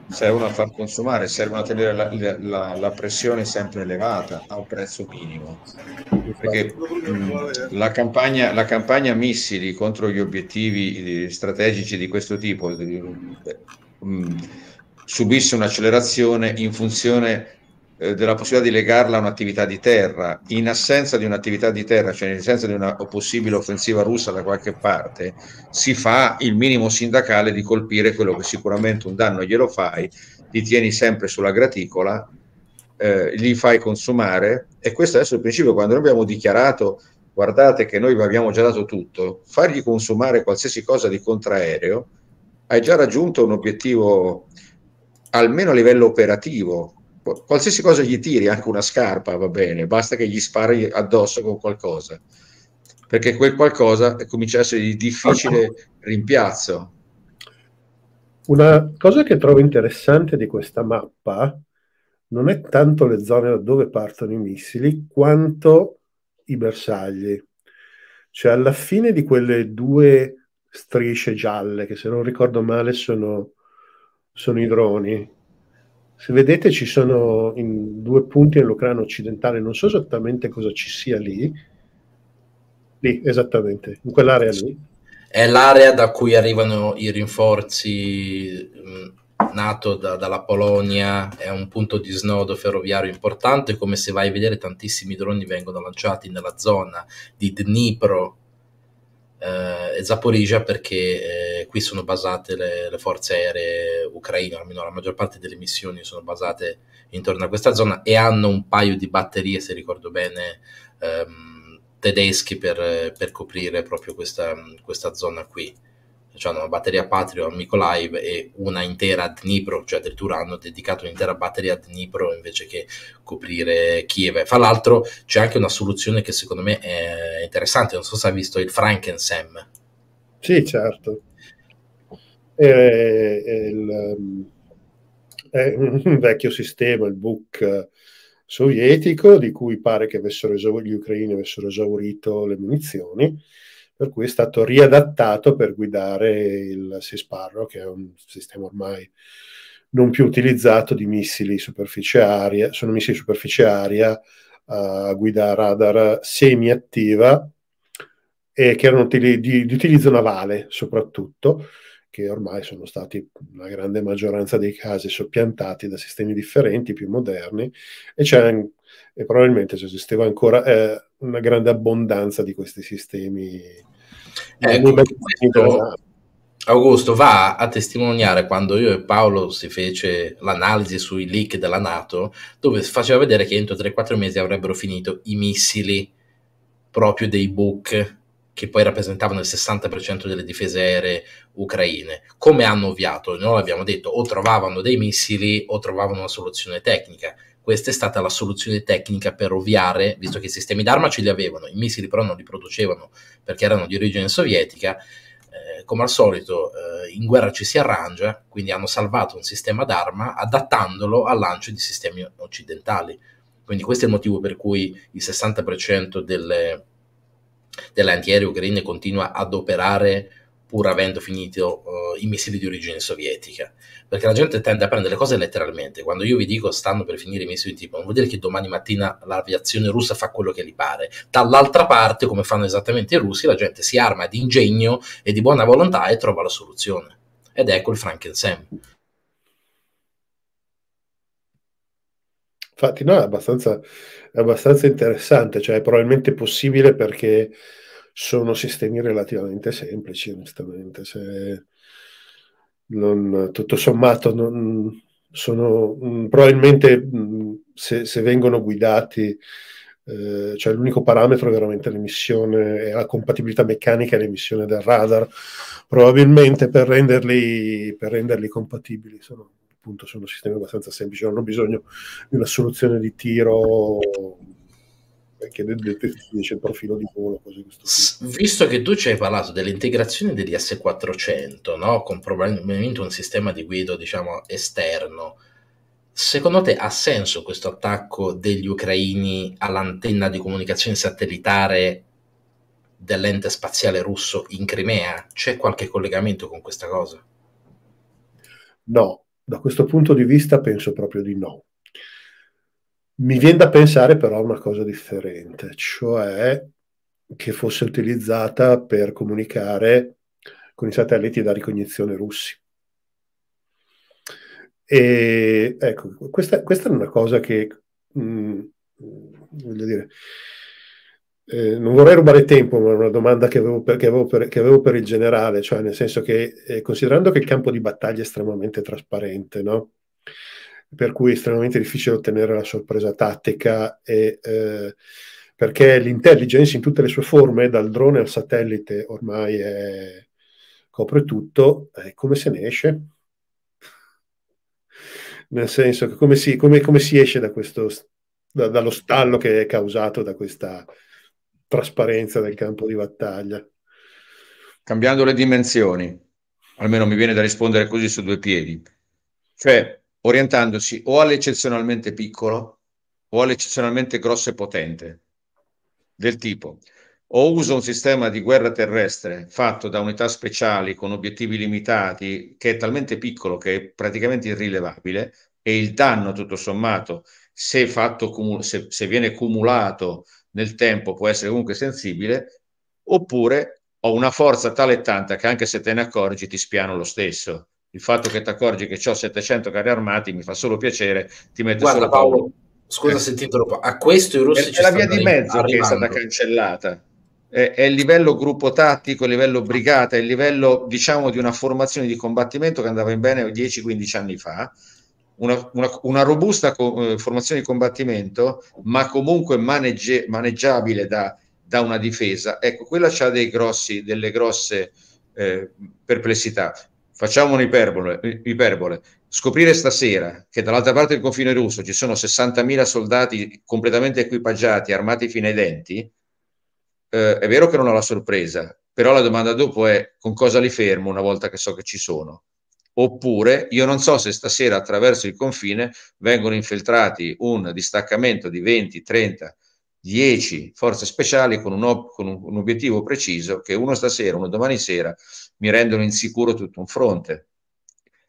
servono a far consumare, servono a tenere la, la, la pressione sempre elevata a un prezzo minimo. Perché mh, mm, la, campagna, la campagna missili contro gli obiettivi eh, strategici di questo tipo eh, mh, mm, subisse un'accelerazione in funzione eh, della possibilità di legarla a un'attività di terra, in assenza di un'attività di terra, cioè in assenza di una possibile offensiva russa da qualche parte, si fa il minimo sindacale di colpire quello che sicuramente un danno glielo fai, li tieni sempre sulla graticola, eh, li fai consumare e questo adesso è il principio, quando noi abbiamo dichiarato guardate che noi vi abbiamo già dato tutto, fargli consumare qualsiasi cosa di contraereo, hai già raggiunto un obiettivo almeno a livello operativo qualsiasi cosa gli tiri, anche una scarpa va bene, basta che gli spari addosso con qualcosa, perché quel qualcosa comincia a essere di difficile rimpiazzo. Una cosa che trovo interessante di questa mappa non è tanto le zone da dove partono i missili, quanto i bersagli. Cioè alla fine di quelle due strisce gialle, che se non ricordo male sono, sono i droni, se vedete ci sono due punti nell'Ucraina occidentale, non so esattamente cosa ci sia lì, lì esattamente, in quell'area lì. È l'area da cui arrivano i rinforzi mm, nato da, dalla Polonia, è un punto di snodo ferroviario importante, come se vai a vedere tantissimi droni vengono lanciati nella zona di Dnipro, eh, Zaporizia perché eh, qui sono basate le, le, forze aeree ucraine, almeno la maggior parte delle missioni sono basate intorno a questa zona e hanno un paio di batterie, se ricordo bene, ehm, tedeschi per, per, coprire proprio questa, questa zona qui cioè una batteria Patreon, Mykolaiv e una intera Dnipro, cioè addirittura hanno dedicato un'intera batteria a Dnipro invece che coprire Kiev. Fra l'altro c'è anche una soluzione che secondo me è interessante, non so se hai visto il Frankensam. Sì, certo. È, è, il, è un vecchio sistema, il book sovietico, di cui pare che avessero esaurito, gli ucraini avessero esaurito le munizioni per cui è stato riadattato per guidare il Sisparro, che è un sistema ormai non più utilizzato di missili superficie aria, sono missili superficie aria a guida radar semiattiva e che erano di, di, di utilizzo navale soprattutto, che ormai sono stati la grande maggioranza dei casi soppiantati da sistemi differenti, più moderni, e, e probabilmente esisteva ancora eh, una grande abbondanza di questi sistemi Ecco, Augusto va a testimoniare quando io e Paolo si fece l'analisi sui leak della Nato, dove faceva vedere che entro 3-4 mesi avrebbero finito i missili proprio dei book che poi rappresentavano il 60% delle difese aeree ucraine. Come hanno ovviato? Noi abbiamo detto, o trovavano dei missili o trovavano una soluzione tecnica. Questa è stata la soluzione tecnica per ovviare, visto che i sistemi d'arma ce li avevano, i missili però non li producevano perché erano di origine sovietica, eh, come al solito eh, in guerra ci si arrangia, quindi hanno salvato un sistema d'arma adattandolo al lancio di sistemi occidentali. Quindi questo è il motivo per cui il 60% delle, dell'antiaereo green continua ad operare pur avendo finito uh, i missili di origine sovietica. Perché la gente tende a prendere le cose letteralmente. Quando io vi dico stanno per finire i missili di tipo, non vuol dire che domani mattina l'aviazione russa fa quello che gli pare. Dall'altra parte, come fanno esattamente i russi, la gente si arma di ingegno e di buona volontà e trova la soluzione. Ed ecco il Frankenstein. Infatti no, è abbastanza, è abbastanza interessante, cioè è probabilmente possibile perché sono sistemi relativamente semplici, onestamente. Se non, tutto sommato, non, sono probabilmente mm, se, se vengono guidati, eh, cioè l'unico parametro è veramente l'emissione è la compatibilità meccanica e l'emissione del radar, probabilmente per renderli, per renderli compatibili. Sono, appunto, sono sistemi abbastanza semplici, non hanno bisogno di una soluzione di tiro perché c'è il profilo di volo. Così, Visto che tu ci hai parlato dell'integrazione degli s 400 no? con probabilmente un sistema di guido diciamo, esterno, secondo te ha senso questo attacco degli ucraini all'antenna di comunicazione satellitare dell'ente spaziale russo in Crimea? C'è qualche collegamento con questa cosa? No, da questo punto di vista penso proprio di no mi viene da pensare però a una cosa differente, cioè che fosse utilizzata per comunicare con i satelliti da ricognizione russi. E ecco, questa, questa è una cosa che, mh, mm, voglio dire, eh, non vorrei rubare tempo, ma è una domanda che avevo, per, che, avevo per, che avevo per, il generale, cioè nel senso che, eh, considerando che il campo di battaglia è estremamente trasparente, no? per cui è estremamente difficile ottenere la sorpresa tattica e, eh, perché l'intelligence in tutte le sue forme, dal drone al satellite, ormai è, copre tutto, eh, come se ne esce? Nel senso che come si, come, come si esce da questo, da, dallo stallo che è causato da questa trasparenza del campo di battaglia? Cambiando le dimensioni, almeno mi viene da rispondere così su due piedi. Cioè, orientandosi o all'eccezionalmente piccolo o all'eccezionalmente grosso e potente, del tipo o uso un sistema di guerra terrestre fatto da unità speciali con obiettivi limitati che è talmente piccolo che è praticamente irrilevabile e il danno tutto sommato se, fatto, se, se viene cumulato nel tempo può essere comunque sensibile oppure ho una forza tale e tanta che anche se te ne accorgi ti spiano lo stesso il fatto che ti accorgi che ho 700 carri armati mi fa solo piacere, ti mette Guarda, solo Paolo, Scusa eh. se ti a questo i russi è, la via di mezzo arrivando. che è stata cancellata. È, è il livello gruppo tattico, il livello brigata, è il livello diciamo di una formazione di combattimento che andava in bene 10-15 anni fa, una, una, una, robusta co- eh, formazione di combattimento, ma comunque manegge, maneggiabile da, da, una difesa, ecco, quella ha delle grosse eh, perplessità facciamo un'iperbole, iperbole. scoprire stasera che dall'altra parte del confine russo ci sono 60.000 soldati completamente equipaggiati, armati fino ai denti, eh, è vero che non ho la sorpresa, però la domanda dopo è con cosa li fermo una volta che so che ci sono. Oppure io non so se stasera attraverso il confine vengono infiltrati un distaccamento di 20, 30, 10 forze speciali con, un, con un, obiettivo preciso che uno stasera, uno domani sera mi rendono insicuro tutto un fronte.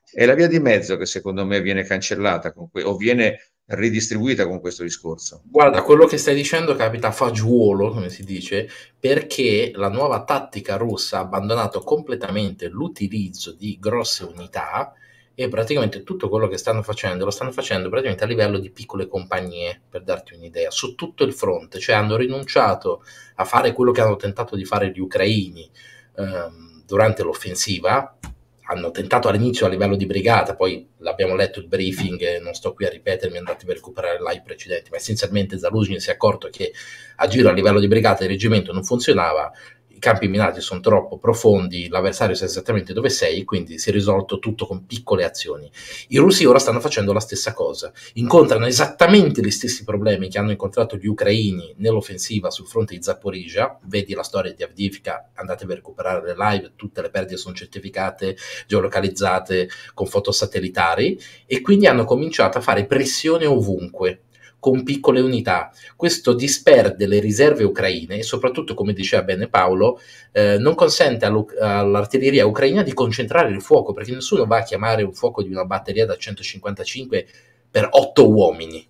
È la via di mezzo che secondo me viene cancellata que- o viene ridistribuita con questo discorso. Guarda, quello che stai dicendo capita a fagiolo, come si dice, perché la nuova tattica russa ha abbandonato completamente l'utilizzo di grosse unità e praticamente tutto quello che stanno facendo lo stanno facendo praticamente a livello di piccole compagnie, per darti un'idea, su tutto il fronte, cioè hanno rinunciato a fare quello che hanno tentato di fare gli ucraini ehm, durante l'offensiva, hanno tentato all'inizio a livello di brigata, poi l'abbiamo letto il briefing, non sto qui a ripetermi, andate a recuperare live precedenti, ma essenzialmente Zaluzhin si è accorto che agire a livello di brigata e reggimento non funzionava, i campi minati sono troppo profondi, l'avversario sa esattamente dove sei, quindi si è risolto tutto con piccole azioni. I russi ora stanno facendo la stessa cosa, incontrano esattamente gli stessi problemi che hanno incontrato gli ucraini nell'offensiva sul fronte di Zaporizia, vedi la storia di Avdivka, andatevi a recuperare le live, tutte le perdite sono certificate, geolocalizzate, con foto satellitari, e quindi hanno cominciato a fare pressione ovunque con piccole unità. Questo disperde le riserve ucraine e soprattutto, come diceva bene Paolo, eh, non consente all'artiglieria ucraina di concentrare il fuoco, perché nessuno va a chiamare un fuoco di una batteria da 155 per 8 uomini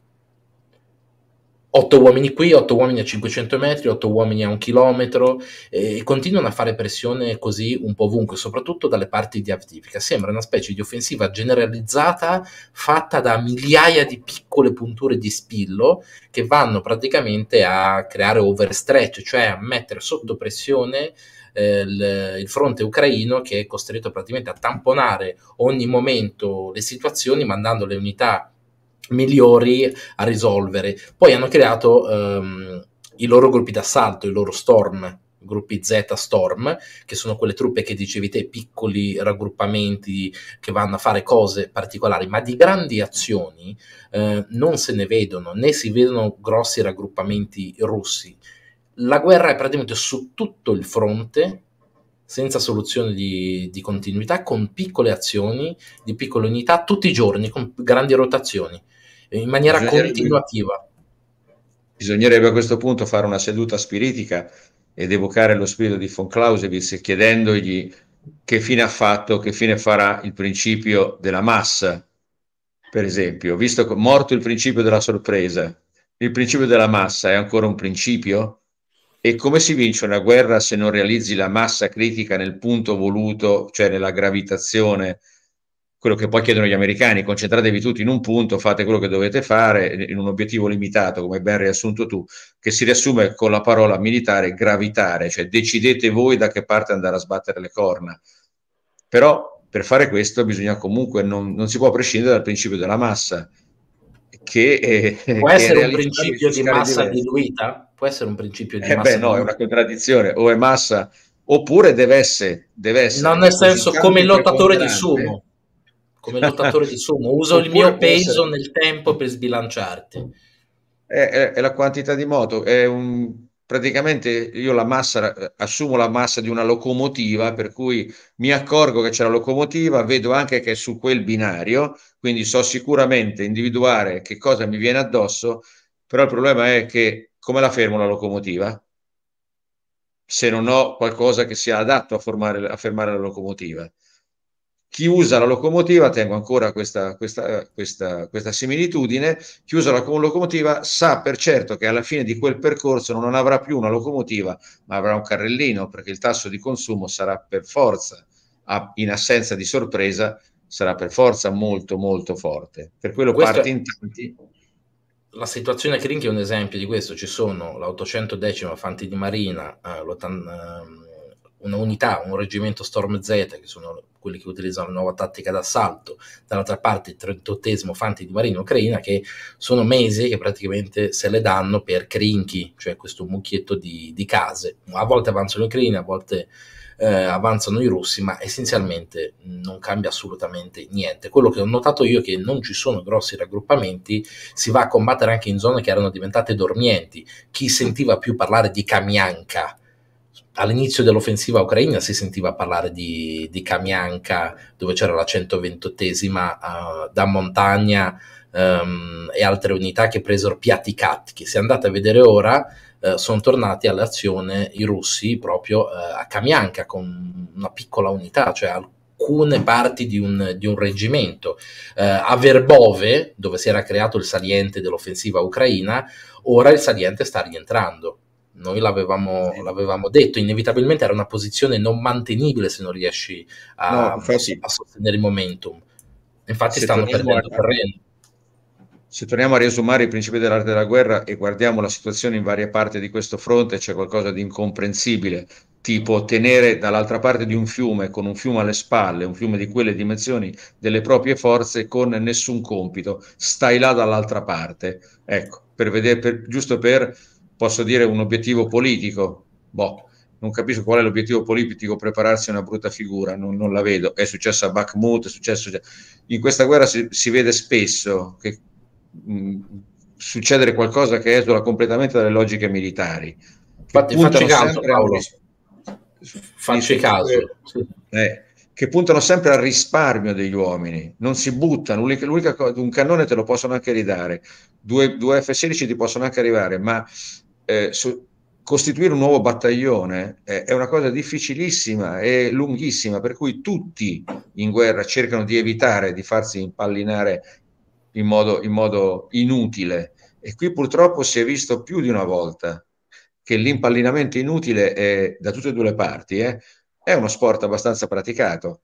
8 uomini qui, 8 uomini a 500 metri, 8 uomini a un chilometro, e continuano a fare pressione così un po' ovunque, soprattutto dalle parti di Avdivka. Sembra una specie di offensiva generalizzata fatta da migliaia di piccole punture di spillo che vanno praticamente a creare overstretch, cioè a mettere sotto pressione eh, il, fronte ucraino che è costretto praticamente a tamponare ogni momento le situazioni mandando le unità migliori a risolvere. Poi hanno creato ehm, i loro gruppi d'assalto, i loro storm, gruppi Z Storm, che sono quelle truppe che dicevi te, piccoli raggruppamenti che vanno a fare cose particolari, ma di grandi azioni eh, non se ne vedono, né si vedono grossi raggruppamenti russi. La guerra è praticamente su tutto il fronte, senza soluzione di, di continuità, con piccole azioni, di piccole unità, tutti i giorni, con grandi rotazioni eh, in maniera bisognerebbe, continuativa. Bisognerebbe a questo punto fare una seduta spiritica ed evocare lo spirito di von Clausewitz chiedendogli che fine ha fatto, che fine farà il principio della massa, per esempio, visto che morto il principio della sorpresa, il principio della massa è ancora un principio? E come si vince una guerra se non realizzi la massa critica nel punto voluto, cioè nella gravitazione quello che poi chiedono gli americani, concentratevi tutti in un punto, fate quello che dovete fare in un obiettivo limitato, come ben riassunto tu, che si riassume con la parola militare gravitare, cioè decidete voi da che parte andare a sbattere le corna. Però per fare questo bisogna comunque, non, non si può prescindere dal principio della massa. Che, è, può essere un principio di massa diverse. diluita? Può essere un principio di eh, massa? Beh, no, diluita. è una contraddizione, o è massa, oppure deve essere... Deve essere no, nel senso come il lottatore di sumo come lottatore di sumo, uso il mio peso essere... nel tempo per sbilanciarti. È, è, è la quantità di moto, è un praticamente io la massa, assumo la massa di una locomotiva, per cui mi accorgo che c'è la locomotiva, vedo anche che è su quel binario, quindi so sicuramente individuare che cosa mi viene addosso, però il problema è che come la fermo la locomotiva? Se non ho qualcosa che sia adatto a, formare, a fermare la locomotiva. Chi usa la locomotiva, tengo ancora questa, questa, questa, questa similitudine, chi usa la locomotiva sa per certo che alla fine di quel percorso non avrà più una locomotiva, ma avrà un carrellino, perché il tasso di consumo sarà per forza, in assenza di sorpresa, sarà per forza molto molto forte. Per quello questo parte in tanti. La situazione a Kring è un esempio di questo, ci sono la 810 Fanti di Marina, eh, unità, un reggimento Storm Z, che sono quelli che utilizzano la nuova tattica d'assalto, dall'altra parte il 38 Fanti di Marina Ucraina, che sono mesi che praticamente se le danno per crinchi, cioè questo mucchietto di, di case. A volte avanzano gli ucraini, a volte eh, avanzano i russi, ma essenzialmente non cambia assolutamente niente. Quello che ho notato io è che non ci sono grossi raggruppamenti, si va a combattere anche in zone che erano diventate dormienti. Chi sentiva più parlare di Kamianka? all'inizio dell'offensiva ucraina si sentiva parlare di, di Kamianka, dove c'era la 128esima uh, eh, da montagna um, e altre unità che presero Piatikat, che se andate a vedere ora uh, sono tornati all'azione i russi proprio uh, a Kamianka con una piccola unità, cioè alcune parti di un, di un reggimento. a Verbove, dove si era creato il saliente dell'offensiva ucraina, ora il saliente sta rientrando noi l'avevamo, sì. l'avevamo, detto, inevitabilmente era una posizione non mantenibile se non riesci a, no, infatti, a sostenere il momentum. Infatti stanno perdendo terreno. Se torniamo a riassumare i principi dell'arte della guerra e guardiamo la situazione in varie parti di questo fronte, c'è qualcosa di incomprensibile tipo tenere dall'altra parte di un fiume con un fiume alle spalle, un fiume di quelle dimensioni, delle proprie forze con nessun compito, stai là dall'altra parte. Ecco, per vedere, per, giusto per posso dire un obiettivo politico, boh, non capisco qual è l'obiettivo politico prepararsi a una brutta figura, non, non, la vedo. È successo a Bakhmut, è successo... In questa guerra si, si vede spesso che mh, mm, succedere qualcosa che esula completamente dalle logiche militari. Infatti, facci caso, Paolo. Facci caso. Eh, che puntano sempre al risparmio degli uomini, non si buttano, l'unica, l'unica, un cannone te lo possono anche ridare, due, due F-16 ti possono anche arrivare, ma eh, su, costituire un nuovo battaglione eh, è una cosa difficilissima e lunghissima, per cui tutti in guerra cercano di evitare di farsi impallinare in modo, in modo inutile. E qui purtroppo si è visto più di una volta che l'impallinamento inutile è, da tutte e due le parti, eh, è uno sport abbastanza praticato.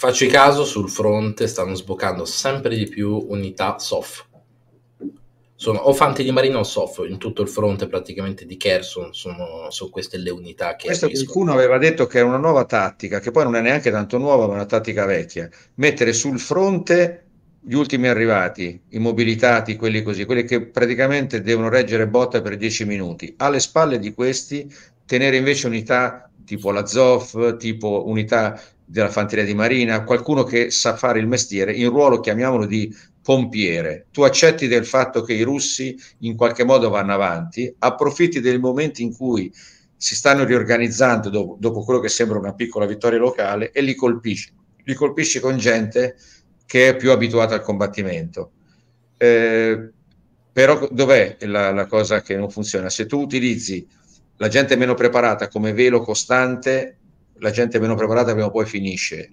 Facci caso, sul fronte stanno sboccando sempre di più unità soft sono o fanti di marina o Soffo, in tutto il fronte praticamente di Kherson sono, sono queste le unità che... Questo qualcuno aveva detto che era una nuova tattica, che poi non è neanche tanto nuova, ma una tattica vecchia, mettere sul fronte gli ultimi arrivati, i mobilitati, quelli così, quelli che praticamente devono reggere botta per 10 minuti, alle spalle di questi tenere invece unità tipo la ZOF, tipo unità della fanteria di marina, qualcuno che sa fare il mestiere in ruolo, chiamiamolo di pompiere, tu accetti del fatto che i russi in qualche modo vanno avanti, approfitti del momento in cui si stanno riorganizzando dopo, dopo quello che sembra una piccola vittoria locale e li colpisci, li colpisci con gente che è più abituata al combattimento. Eh, però dov'è la, la cosa che non funziona? Se tu utilizzi la gente meno preparata come velo costante, la gente meno preparata prima o poi finisce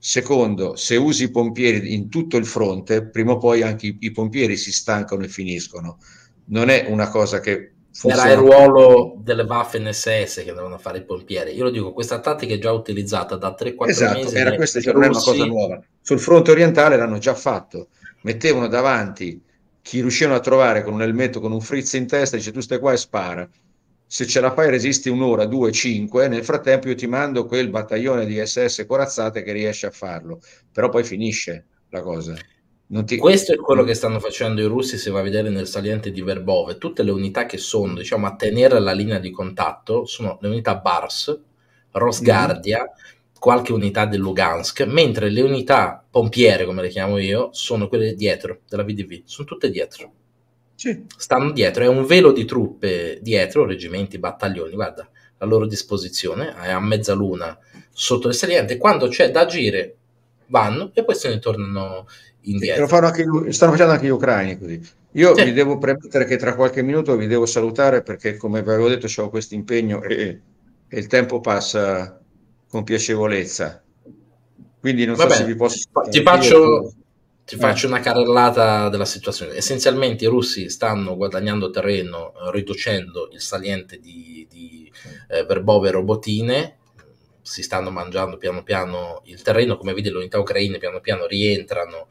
Secondo, se usi i pompieri in tutto il fronte, prima o poi anche i, i pompieri si stancano e finiscono. Non è una cosa che funziona. Era il ruolo delle Waffen SS che devono fare i pompieri. Io lo dico, questa tattica è già utilizzata da 3-4 esatto, mesi. Esatto, questa non è una cosa nuova. Sul fronte orientale l'hanno già fatto. Mettevano davanti chi riuscivano a trovare con un elmetto, con un frizz in testa, dice tu stai qua e spara se ce la fai resisti un'ora, due, cinque, nel frattempo io ti mando quel battaglione di SS corazzate che riesce a farlo, però poi finisce la cosa. Ti... Questo è quello mm. che stanno facendo i russi, se va a vedere nel saliente di Verbove, tutte le unità che sono diciamo, a tenere la linea di contatto sono le unità Bars, Rosgardia, mm-hmm qualche unità del Lugansk, mentre le unità pompiere, come le chiamo io, sono quelle dietro della VDV, sono tutte dietro. Sì. Stanno dietro, è un velo di truppe dietro, reggimenti, battaglioni, guarda, a loro disposizione, è a mezzaluna sotto il saliente, quando c'è da agire vanno e poi se ne tornano indietro. Sì, fanno anche, stanno facendo anche gli ucraini così. Io sì. vi devo premettere che tra qualche minuto vi devo salutare perché come vi avevo detto ho questo impegno e, e, il tempo passa con piacevolezza. Quindi non Vabbè, so se vi posso... Ti faccio, ti eh. faccio una carrellata della situazione. Essenzialmente i russi stanno guadagnando terreno riducendo il saliente di, di eh, verbove e robotine, si stanno mangiando piano piano il terreno, come vedi le unità ucraine piano piano rientrano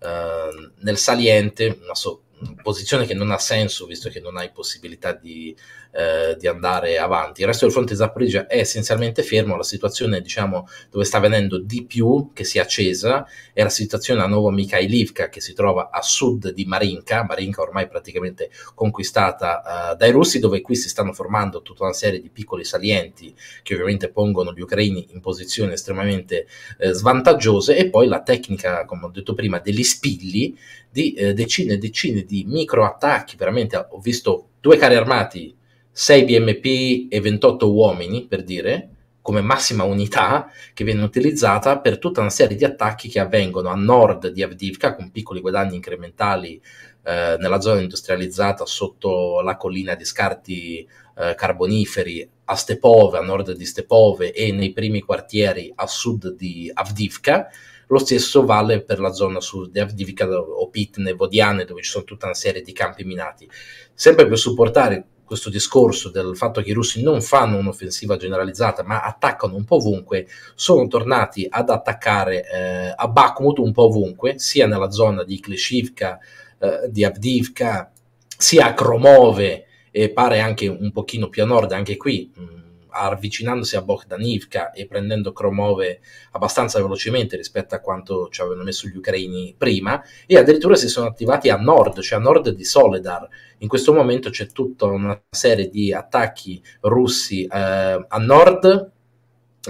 eh, nel saliente, una so- posizione che non ha senso visto che non hai possibilità di, eh, di, andare avanti. Il resto del fronte Zaporizia è essenzialmente fermo, la situazione diciamo, dove sta avvenendo di più, che si è accesa, è la situazione a Novo Mikhailivka che si trova a sud di Marinka, Marinka ormai praticamente conquistata eh, dai russi, dove qui si stanno formando tutta una serie di piccoli salienti che ovviamente pongono gli ucraini in posizione estremamente eh, svantaggiose e poi la tecnica, come ho detto prima, degli spilli di eh, decine e decine di di attacchi, veramente ho visto due carri armati, 6 BMP e 28 uomini, per dire, come massima unità che viene utilizzata per tutta una serie di attacchi che avvengono a nord di Avdivka con piccoli guadagni incrementali eh, nella zona industrializzata sotto la collina di scarti eh, carboniferi a Stepove, a nord di Stepove e nei primi quartieri a sud di Avdivka lo stesso vale per la zona sud di Vikadov o Pitne, Vodiane, dove ci sono tutta una serie di campi minati. Sempre per supportare questo discorso del fatto che i russi non fanno un'offensiva generalizzata ma attaccano un po' ovunque, sono tornati ad attaccare eh, a Bakhmut un po' ovunque, sia nella zona di Kleshivka, eh, di Avdivka, sia a Kromove e pare anche un pochino più a nord, anche qui mh, mm, avvicinandosi a Bogdanivka e prendendo Kromove abbastanza velocemente rispetto a quanto ci avevano messo gli ucraini prima, e addirittura si sono attivati a nord, cioè a nord di Soledar. In questo momento c'è tutta una serie di attacchi russi eh, a nord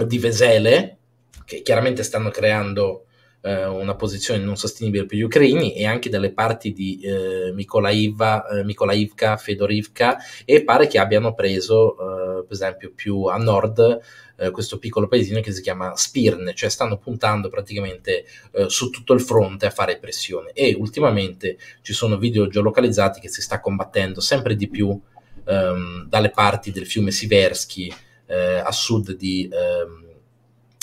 di Vesele, che chiaramente stanno creando eh, una posizione non sostenibile per gli ucraini e anche dalle parti di eh, Mikolaiva, eh, Fedorivka e pare che abbiano preso eh, per esempio più a nord eh, questo piccolo paesino che si chiama Spirne, cioè stanno puntando praticamente eh, su tutto il fronte a fare pressione e ultimamente ci sono video geolocalizzati che si sta combattendo sempre di più ehm, dalle parti del fiume Siversky eh, a sud di... Ehm,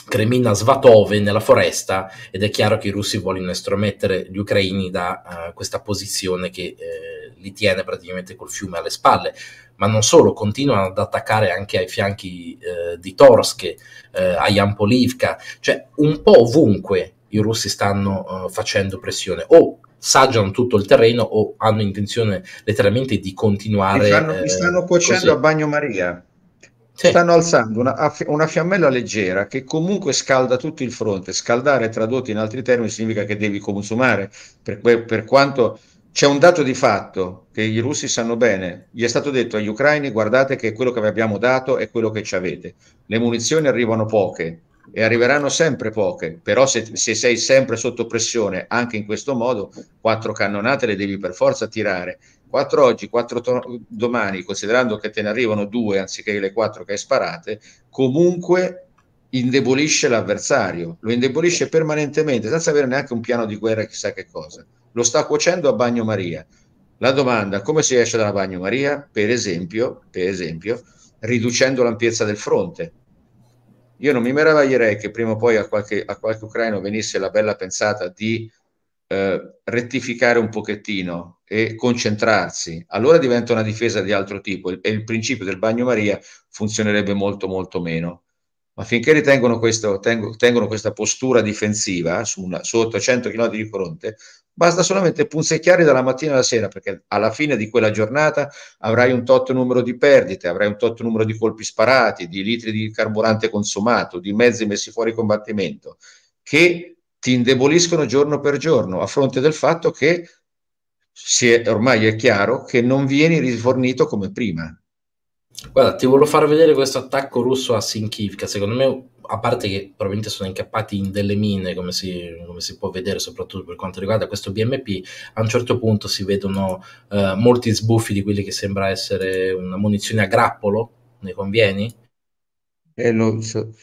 Kremina Svatove nella foresta ed è chiaro che i russi vogliono estromettere gli ucraini da uh, questa posizione che eh, li tiene praticamente col fiume alle spalle ma non solo, continuano ad attaccare anche ai fianchi eh, di Torske, eh, a Jampolivka, cioè un po' ovunque i russi stanno eh, facendo pressione o saggiano tutto il terreno o hanno intenzione letteralmente di continuare. Li, fanno, li eh, stanno cuocendo così. a bagnomaria. Sì. Stanno alzando una, una, fiammella leggera che comunque scalda tutto il fronte. Scaldare, tradotto in altri termini, significa che devi consumare, per, per quanto c'è un dato di fatto che i russi sanno bene, gli è stato detto agli ucraini guardate che quello che vi abbiamo dato è quello che ci avete, le munizioni arrivano poche e arriveranno sempre poche, però se, se sei sempre sotto pressione anche in questo modo, quattro cannonate le devi per forza tirare, quattro oggi, quattro to- domani, considerando che te ne arrivano due anziché le quattro che hai sparate, comunque indebolisce l'avversario, lo indebolisce permanentemente senza avere neanche un piano di guerra chissà che cosa. Lo sta cuocendo a bagnomaria. La domanda, come si esce dalla bagnomaria? Per esempio, per esempio, riducendo l'ampiezza del fronte. Io non mi meraviglierei che prima o poi a qualche, a qualche ucraino venisse la bella pensata di eh, rettificare un pochettino e concentrarsi. Allora diventa una difesa di altro tipo e il principio del bagnomaria funzionerebbe molto molto meno ma finché ritengono questo, tengo, tengono questa postura difensiva su, una, su 800 km di fronte, basta solamente punzecchiare dalla mattina alla sera, perché alla fine di quella giornata avrai un tot numero di perdite, avrai un tot numero di colpi sparati, di litri di carburante consumato, di mezzi messi fuori combattimento, che ti indeboliscono giorno per giorno, a fronte del fatto che è, ormai è chiaro che non vieni rifornito come prima Guarda, ti volevo far vedere questo attacco russo a Sinkivka. Secondo me, a parte che probabilmente sono incappati in delle mine, come si, come si può vedere, soprattutto per quanto riguarda questo BMP, a un certo punto si vedono eh, molti sbuffi di quelli che sembra essere una munizione a grappolo. Ne convieni? Eh, non so.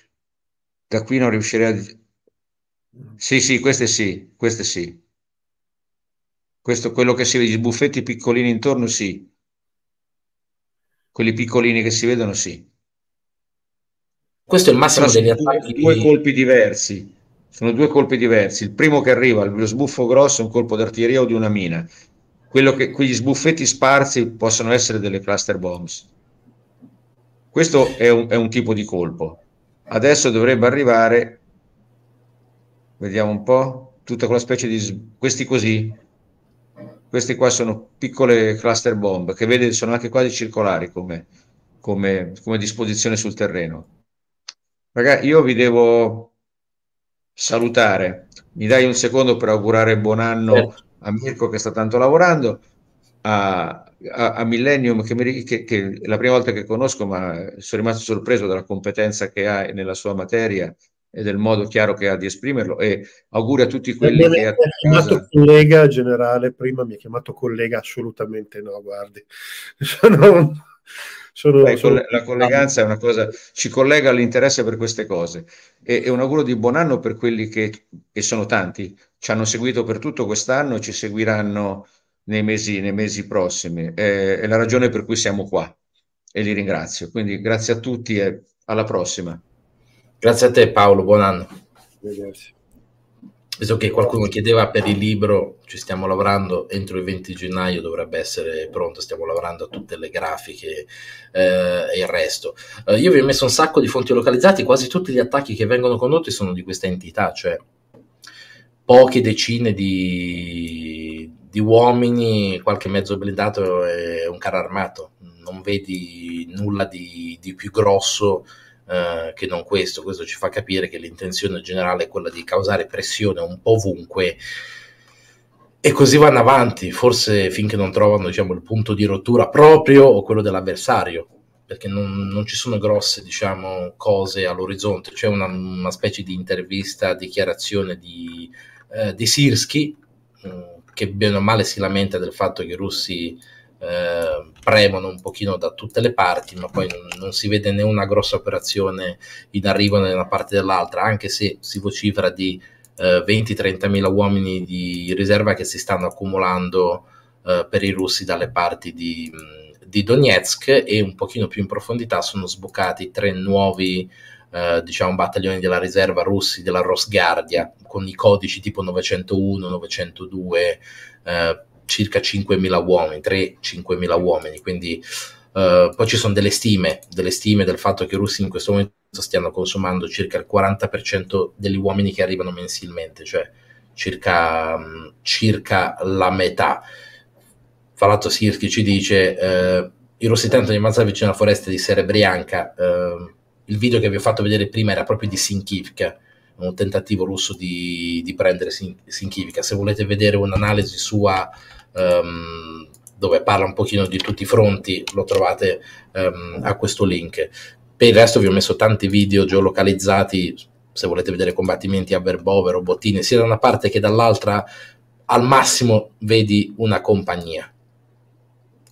Da qui non riuscirei a... Sì, sì, queste sì, queste sì. Questo, quello che si vede, i sbuffetti piccolini intorno, sì quelli piccolini che si vedono sì. Questo è il massimo degli attacchi. Due, colpi diversi, sono due colpi diversi. Il primo che arriva, lo sbuffo grosso, è un colpo d'artiglieria o di una mina. Quello che, quegli sbuffetti sparsi possono essere delle cluster bombs. Questo è un, è un tipo di colpo. Adesso dovrebbe arrivare, vediamo un po', tutta quella specie di... questi così, queste qua sono piccole cluster bomb che vede, sono anche quasi circolari come, come, come disposizione sul terreno. Ragazzi, io vi devo salutare. Mi dai un secondo per augurare buon anno a Mirko che sta tanto lavorando, a, a, a Millennium che, mi, che, che, è la prima volta che conosco, ma sono rimasto sorpreso dalla competenza che ha nella sua materia e del modo chiaro che ha di esprimerlo e auguri a tutti quelli che... Mi ha chiamato collega generale, prima mi ha chiamato collega, assolutamente no, guardi. Sono... Sono, Beh, sono... La colleganza è una cosa, ci collega all'interesse per queste cose. E, e, un auguro di buon anno per quelli che, e sono tanti, ci hanno seguito per tutto quest'anno e ci seguiranno nei mesi, nei mesi prossimi. È, è la ragione per cui siamo qua e li ringrazio. Quindi grazie a tutti e alla prossima. Grazie a te Paolo, buon anno. Grazie. Visto che qualcuno chiedeva per il libro, ci stiamo lavorando, entro il 20 gennaio dovrebbe essere pronto, stiamo lavorando a tutte le grafiche eh, e il resto. Eh, io vi ho messo un sacco di fonti localizzate, quasi tutti gli attacchi che vengono condotti sono di questa entità, cioè poche decine di, di uomini, qualche mezzo blindato e un carro armato, non vedi nulla di, di più grosso eh, che non questo. Questo ci fa capire che l'intenzione generale è quella di causare pressione un po' ovunque e così vanno avanti, forse finché non trovano diciamo, il punto di rottura proprio o quello dell'avversario, perché non, non ci sono grosse diciamo, cose all'orizzonte. C'è una, una, specie di intervista, dichiarazione di, eh, di Sirski, mm, che bene o male si lamenta del fatto che i russi eh, premono un pochino da tutte le parti, ma poi non, non, si vede né una grossa operazione in arrivo né da una parte dall'altra, anche se si vocifera di eh, 20-30 mila uomini di riserva che si stanno accumulando eh, per i russi dalle parti di, di, Donetsk e un pochino più in profondità sono sboccati tre nuovi eh, diciamo battaglioni della riserva russi della Rosgardia con i codici tipo 901, 902 circa 5.000 uomini, 3-5.000 uomini, quindi eh, poi ci sono delle stime, delle stime del fatto che i russi in questo momento stiano consumando circa il 40% degli uomini che arrivano mensilmente, cioè circa, mh, mm, circa la metà. Fra l'altro Sirchi ci dice eh, i russi tentano di ammazzare vicino alla foresta di Serebrianca eh, il video che vi ho fatto vedere prima era proprio di Sinkivka un tentativo russo di, di prendere Sinkivka se volete vedere un'analisi sua um, dove parla un pochino di tutti i fronti, lo trovate um, a questo link. Per il resto vi ho messo tanti video geolocalizzati, se volete vedere combattimenti a Verbove, robottini, sia da una parte che dall'altra, al massimo vedi una compagnia.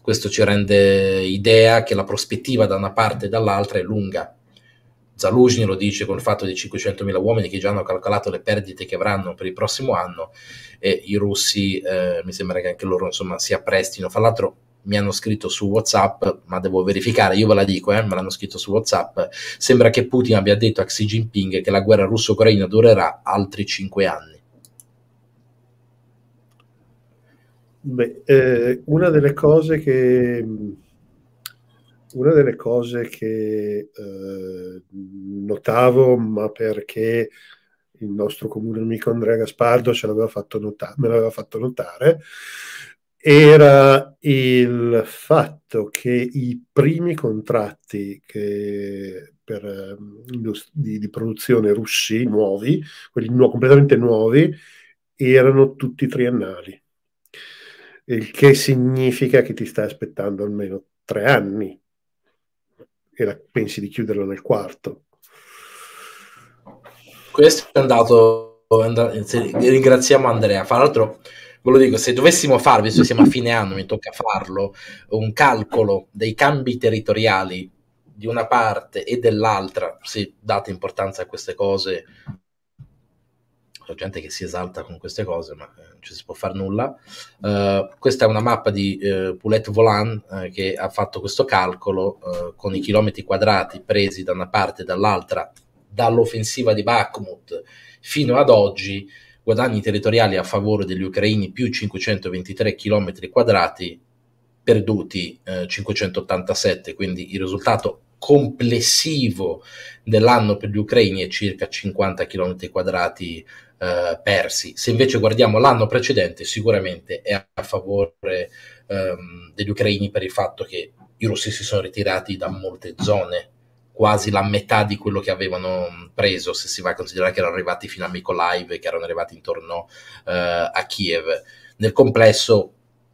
Questo ci rende idea che la prospettiva da una parte e dall'altra è lunga, Zaluzny lo dice con il fatto di 500.000 uomini che già hanno calcolato le perdite che avranno per il prossimo anno e i russi eh, mi sembra che anche loro insomma si apprestino. Fra l'altro mi hanno scritto su WhatsApp, ma devo verificare, io ve la dico, eh, me l'hanno scritto su WhatsApp, sembra che Putin abbia detto a Xi Jinping che la guerra russo-ucraina durerà altri 5 anni. Beh, eh, una delle cose che una delle cose che eh, notavo, ma perché il nostro comune amico Andrea Gaspardo ce l'aveva fatto notare, me l'aveva fatto notare, era il fatto che i primi contratti che per, eh, di, di, produzione russi nuovi, quelli nu completamente nuovi, erano tutti triennali, il che significa che ti stai aspettando almeno tre anni e la, pensi di chiuderlo nel quarto. Questo è andato, ringraziamo Andrea. Fra l'altro, ve lo dico, se dovessimo farvi, che siamo a fine anno, mi tocca farlo, un calcolo dei cambi territoriali di una parte e dell'altra, se date importanza a queste cose, c'è gente che si esalta con queste cose, ma eh, ci cioè, si può fare nulla. Uh, questa è una mappa di uh, Poulet Volant uh, che ha fatto questo calcolo con i chilometri quadrati presi da una parte e dall'altra dall'offensiva di Bakhmut fino ad oggi, guadagni territoriali a favore degli ucraini più 523 chilometri quadrati, perduti 587, quindi il risultato complessivo dell'anno per gli ucraini è circa 50 chilometri quadrati eh, persi. Se invece guardiamo l'anno precedente, sicuramente è a favore ehm, degli ucraini per il fatto che i russi si sono ritirati da molte zone, quasi la metà di quello che avevano mm, preso, se si va a considerare che erano arrivati fino a Mykolaiv, che erano arrivati intorno eh, a Kiev. Nel complesso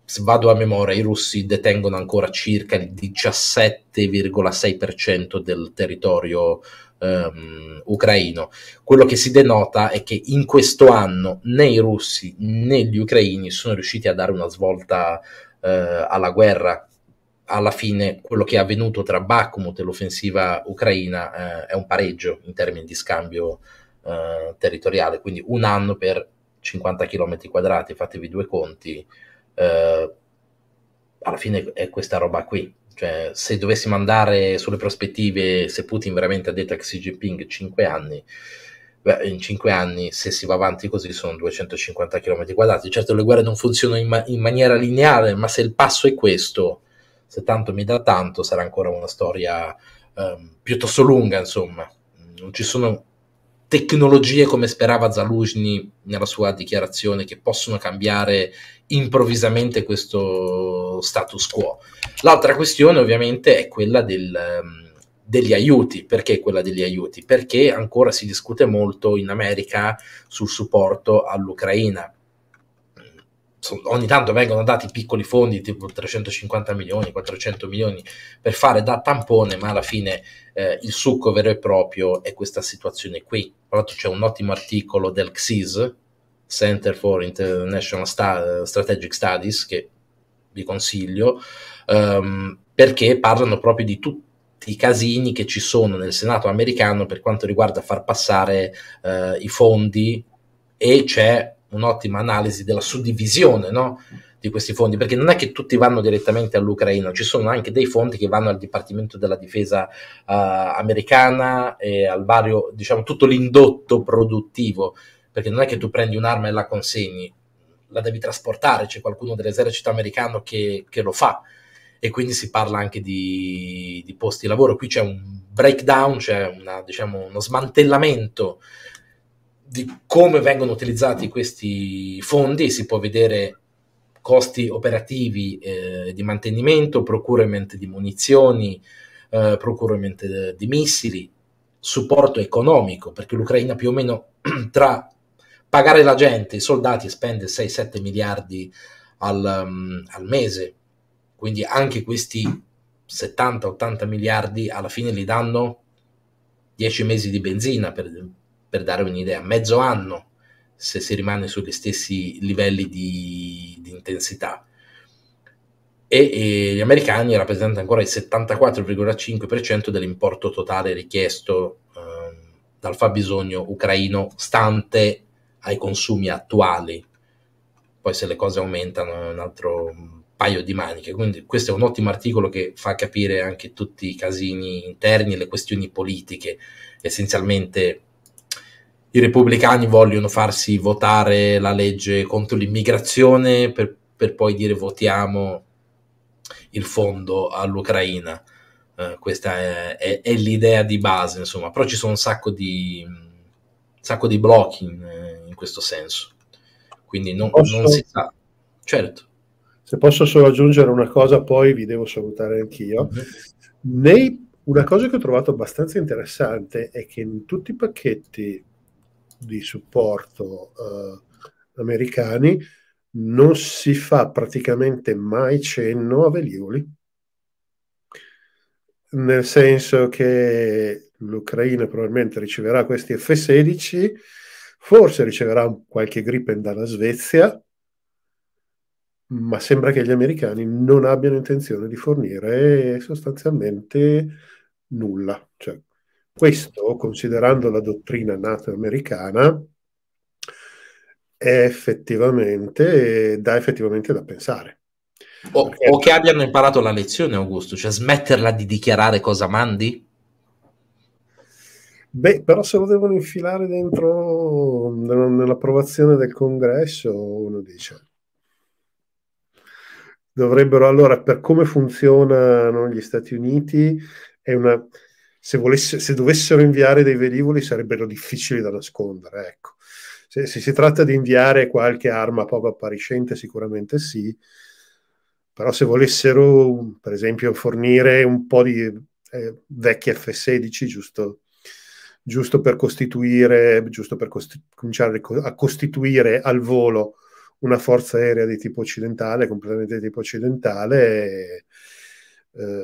se vado a memoria, i russi detengono ancora circa il 17,6% del territorio ehm, ucraino. Quello che si denota è che in questo anno né i russi né gli ucraini sono riusciti a dare una svolta eh, alla guerra. Alla fine quello che è avvenuto tra Bakhmut e l'offensiva ucraina eh, è un pareggio in termini di scambio eh, territoriale, quindi un anno per 50 km quadrati, fatevi due conti, eh, alla fine è questa roba qui. Cioè, se dovessimo andare sulle prospettive, se Putin veramente ha detto a Xi Jinping 5 anni, beh, in 5 anni, se si va avanti così, sono 250 km quadrati. Certo, le guerre non funzionano in, ma- in maniera lineare, ma se il passo è questo, se tanto mi dà tanto, sarà ancora una storia eh, piuttosto lunga, insomma. Non ci sono tecnologie come sperava Zaluzny nella sua dichiarazione che possono cambiare improvvisamente questo status quo. L'altra questione ovviamente è quella del, ehm, degli aiuti, perché quella degli aiuti? Perché ancora si discute molto in America sul supporto all'Ucraina ogni tanto vengono dati piccoli fondi tipo 350 milioni, 400 milioni per fare da tampone, ma alla fine eh, il succo vero e proprio è questa situazione qui. Tra l'altro c'è un ottimo articolo del CSIS, Center for International St- Strategic Studies, che vi consiglio, um, perché parlano proprio di tutti i casini che ci sono nel Senato americano per quanto riguarda far passare uh, i fondi e c'è un'ottima analisi della suddivisione no? di questi fondi, perché non è che tutti vanno direttamente all'Ucraina, ci sono anche dei fondi che vanno al Dipartimento della Difesa uh, americana e al vario, diciamo, tutto l'indotto produttivo, perché non è che tu prendi un'arma e la consegni, la devi trasportare, c'è qualcuno dell'esercito americano che, che lo fa e quindi si parla anche di, di, posti di lavoro. Qui c'è un breakdown, c'è una, diciamo, uno smantellamento di come vengono utilizzati questi fondi, si può vedere costi operativi eh, di mantenimento, procurement di munizioni, eh, procurement di missili, supporto economico, perché l'Ucraina più o meno tra pagare la gente, i soldati spende 6-7 miliardi al, um, al mese, quindi anche questi 70-80 miliardi alla fine li danno 10 mesi di benzina per, per dare un'idea, mezzo anno se si rimane sugli stessi livelli di, di intensità. E, e, gli americani rappresentano ancora il 74,5% dell'importo totale richiesto eh, dal fabbisogno ucraino, stante ai consumi attuali. Poi se le cose aumentano è un altro paio di maniche. Quindi questo è un ottimo articolo che fa capire anche tutti i casini interni, le questioni politiche. Essenzialmente i repubblicani vogliono farsi votare la legge contro l'immigrazione per, per poi dire votiamo il fondo all'Ucraina. Uh, questa è, è, è, l'idea di base, insomma, però ci sono un sacco di, un sacco di blocchi in, in, questo senso. Quindi non, non si sa. Certo. Se posso solo aggiungere una cosa, poi vi devo salutare anch'io. Mm-hmm. Nei, una cosa che ho trovato abbastanza interessante è che in tutti i pacchetti di supporto eh, americani, non si fa praticamente mai cenno a velivoli. nel senso che l'Ucraina probabilmente riceverà questi F-16, forse riceverà qualche Gripen dalla Svezia, ma sembra che gli americani non abbiano intenzione di fornire sostanzialmente nulla, cioè questo, considerando la dottrina NATO americana, effettivamente, dà effettivamente da pensare. O, Perché... o, che abbiano imparato la lezione, Augusto, cioè smetterla di dichiarare cosa mandi? Beh, però se lo devono infilare dentro nell'approvazione del congresso, uno dice. Dovrebbero allora, per come funzionano gli Stati Uniti, è una, se, volesse, se dovessero inviare dei velivoli sarebbero difficili da nascondere. Ecco. Se, se, si tratta di inviare qualche arma poco appariscente, sicuramente sì, però se volessero, per esempio, fornire un po' di eh, vecchi F-16, giusto, giusto per costituire, giusto per costi- cominciare a costituire al volo una forza aerea di tipo occidentale, completamente di tipo occidentale, eh,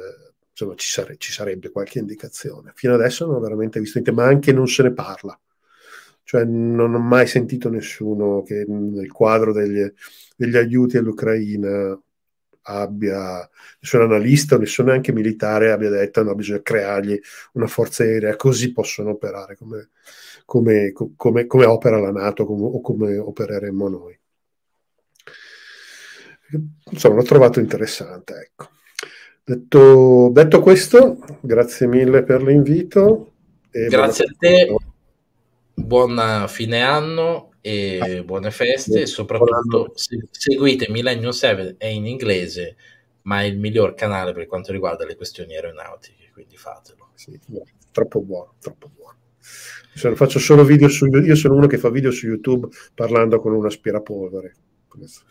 insomma ci, sare- ci, sarebbe qualche indicazione. Fino adesso non ho veramente visto niente, ma anche non se ne parla. Cioè non ho mai sentito nessuno che nel quadro degli, degli aiuti all'Ucraina abbia, nessun analista, o nessun anche militare abbia detto no, bisogna creargli una forza aerea, così possono operare come, come, come, come opera la Nato o come opereremmo noi. Insomma, l'ho trovato interessante, ecco. Detto, detto questo, grazie mille per l'invito. Grazie a te, buon fine anno e buone feste e soprattutto seguite Millennium 7 è in inglese ma è il miglior canale per quanto riguarda le questioni aeronautiche quindi fatelo sì, troppo buono troppo buono Se faccio solo video su YouTube, io sono uno che fa video su youtube parlando con un aspirapolvere questo,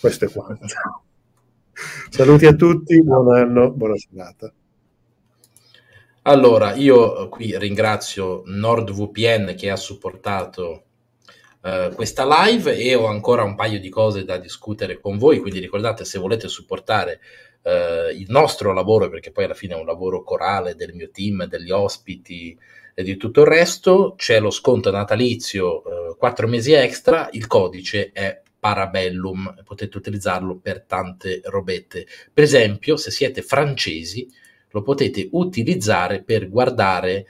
questo è quanto Saluti a tutti, buon anno, buona serata. Allora, io eh, qui ringrazio NordVPN che ha supportato Uh, questa live e ho ancora un paio di cose da discutere con voi, quindi ricordate se volete supportare uh, il nostro lavoro, perché poi alla fine è un lavoro corale del mio team, degli ospiti e di tutto il resto, c'è lo sconto natalizio uh, 4 mesi extra, il codice è Parabellum, potete utilizzarlo per tante robette. Per esempio, se siete francesi, lo potete utilizzare per guardare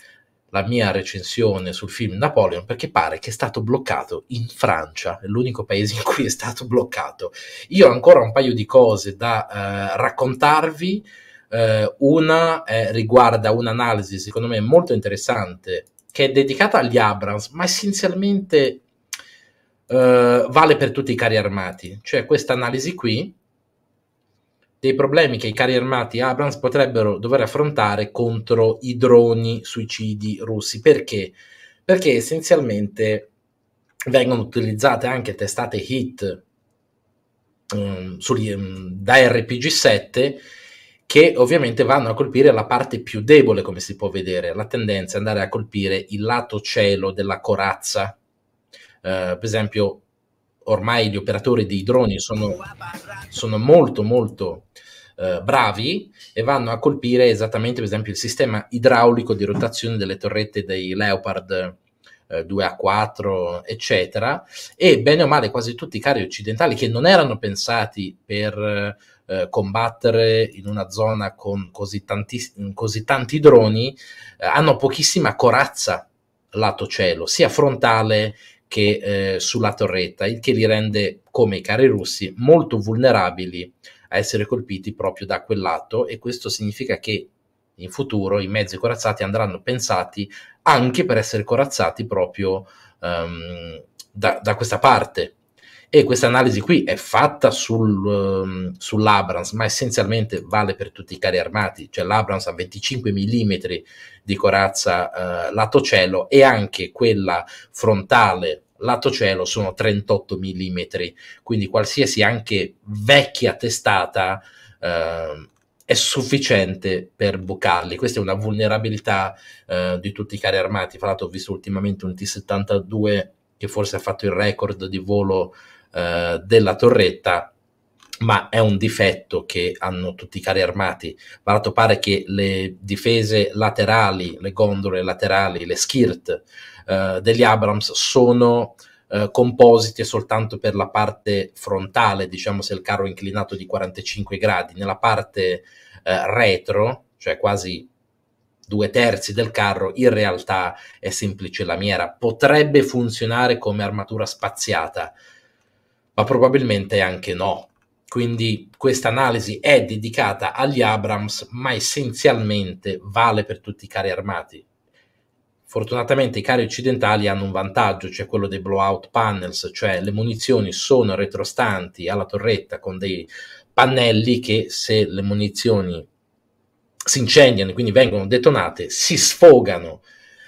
la mia recensione sul film Napoleon perché pare che è stato bloccato in Francia, è l'unico paese in cui è stato bloccato. Io ho ancora un paio di cose da eh, raccontarvi. Eh, una eh, riguarda un'analisi, secondo me molto interessante, che è dedicata agli Abrams, ma essenzialmente eh, vale per tutti i carri armati, cioè questa analisi qui dei problemi che i carri armati Abrams potrebbero dover affrontare contro i droni suicidi russi. Perché? Perché essenzialmente vengono utilizzate anche testate hit um, um, da RPG-7 che ovviamente vanno a colpire la parte più debole, come si può vedere. La tendenza è andare a colpire il lato cielo della corazza eh, per esempio ormai gli operatori dei droni sono, sono molto molto eh, bravi e vanno a colpire esattamente per esempio il sistema idraulico di rotazione delle torrette dei Leopard 2A4 eh, eccetera e bene o male quasi tutti i carri occidentali che non erano pensati per eh, combattere in una zona con così tanti, così tanti droni eh, hanno pochissima corazza lato cielo sia frontale che eh, sulla torretta, il che li rende, come i carri russi, molto vulnerabili a essere colpiti proprio da quel lato e questo significa che in futuro i mezzi corazzati andranno pensati anche per essere corazzati proprio um, da, da, questa parte e questa analisi qui è fatta sul, ehm, sull'Abrams, ma essenzialmente vale per tutti i carri armati, cioè l'Abrams ha 25 mm di corazza eh, lato cielo e anche quella frontale lato cielo sono 38 mm, quindi qualsiasi anche vecchia testata eh, è sufficiente per bucarli. Questa è una vulnerabilità eh, di tutti i carri armati. Fra l'altro ho visto ultimamente un T-72 che forse ha fatto il record di volo eh, della torretta, ma è un difetto che hanno tutti i carri armati. Barato pare che le difese laterali, le gondole laterali, le skirt eh, degli Abrams sono eh, composite soltanto per la parte frontale, diciamo se il carro è inclinato di 45 gradi, nella parte eh, retro, cioè quasi due terzi del carro, in realtà è semplice lamiera. Potrebbe funzionare come armatura spaziata ma probabilmente anche no. Quindi questa analisi è dedicata agli Abrams, ma essenzialmente vale per tutti i carri armati. Fortunatamente i carri occidentali hanno un vantaggio, cioè quello dei blowout panels, cioè le munizioni sono retrostanti alla torretta con dei pannelli che se le munizioni si incendiano e quindi vengono detonate, si sfogano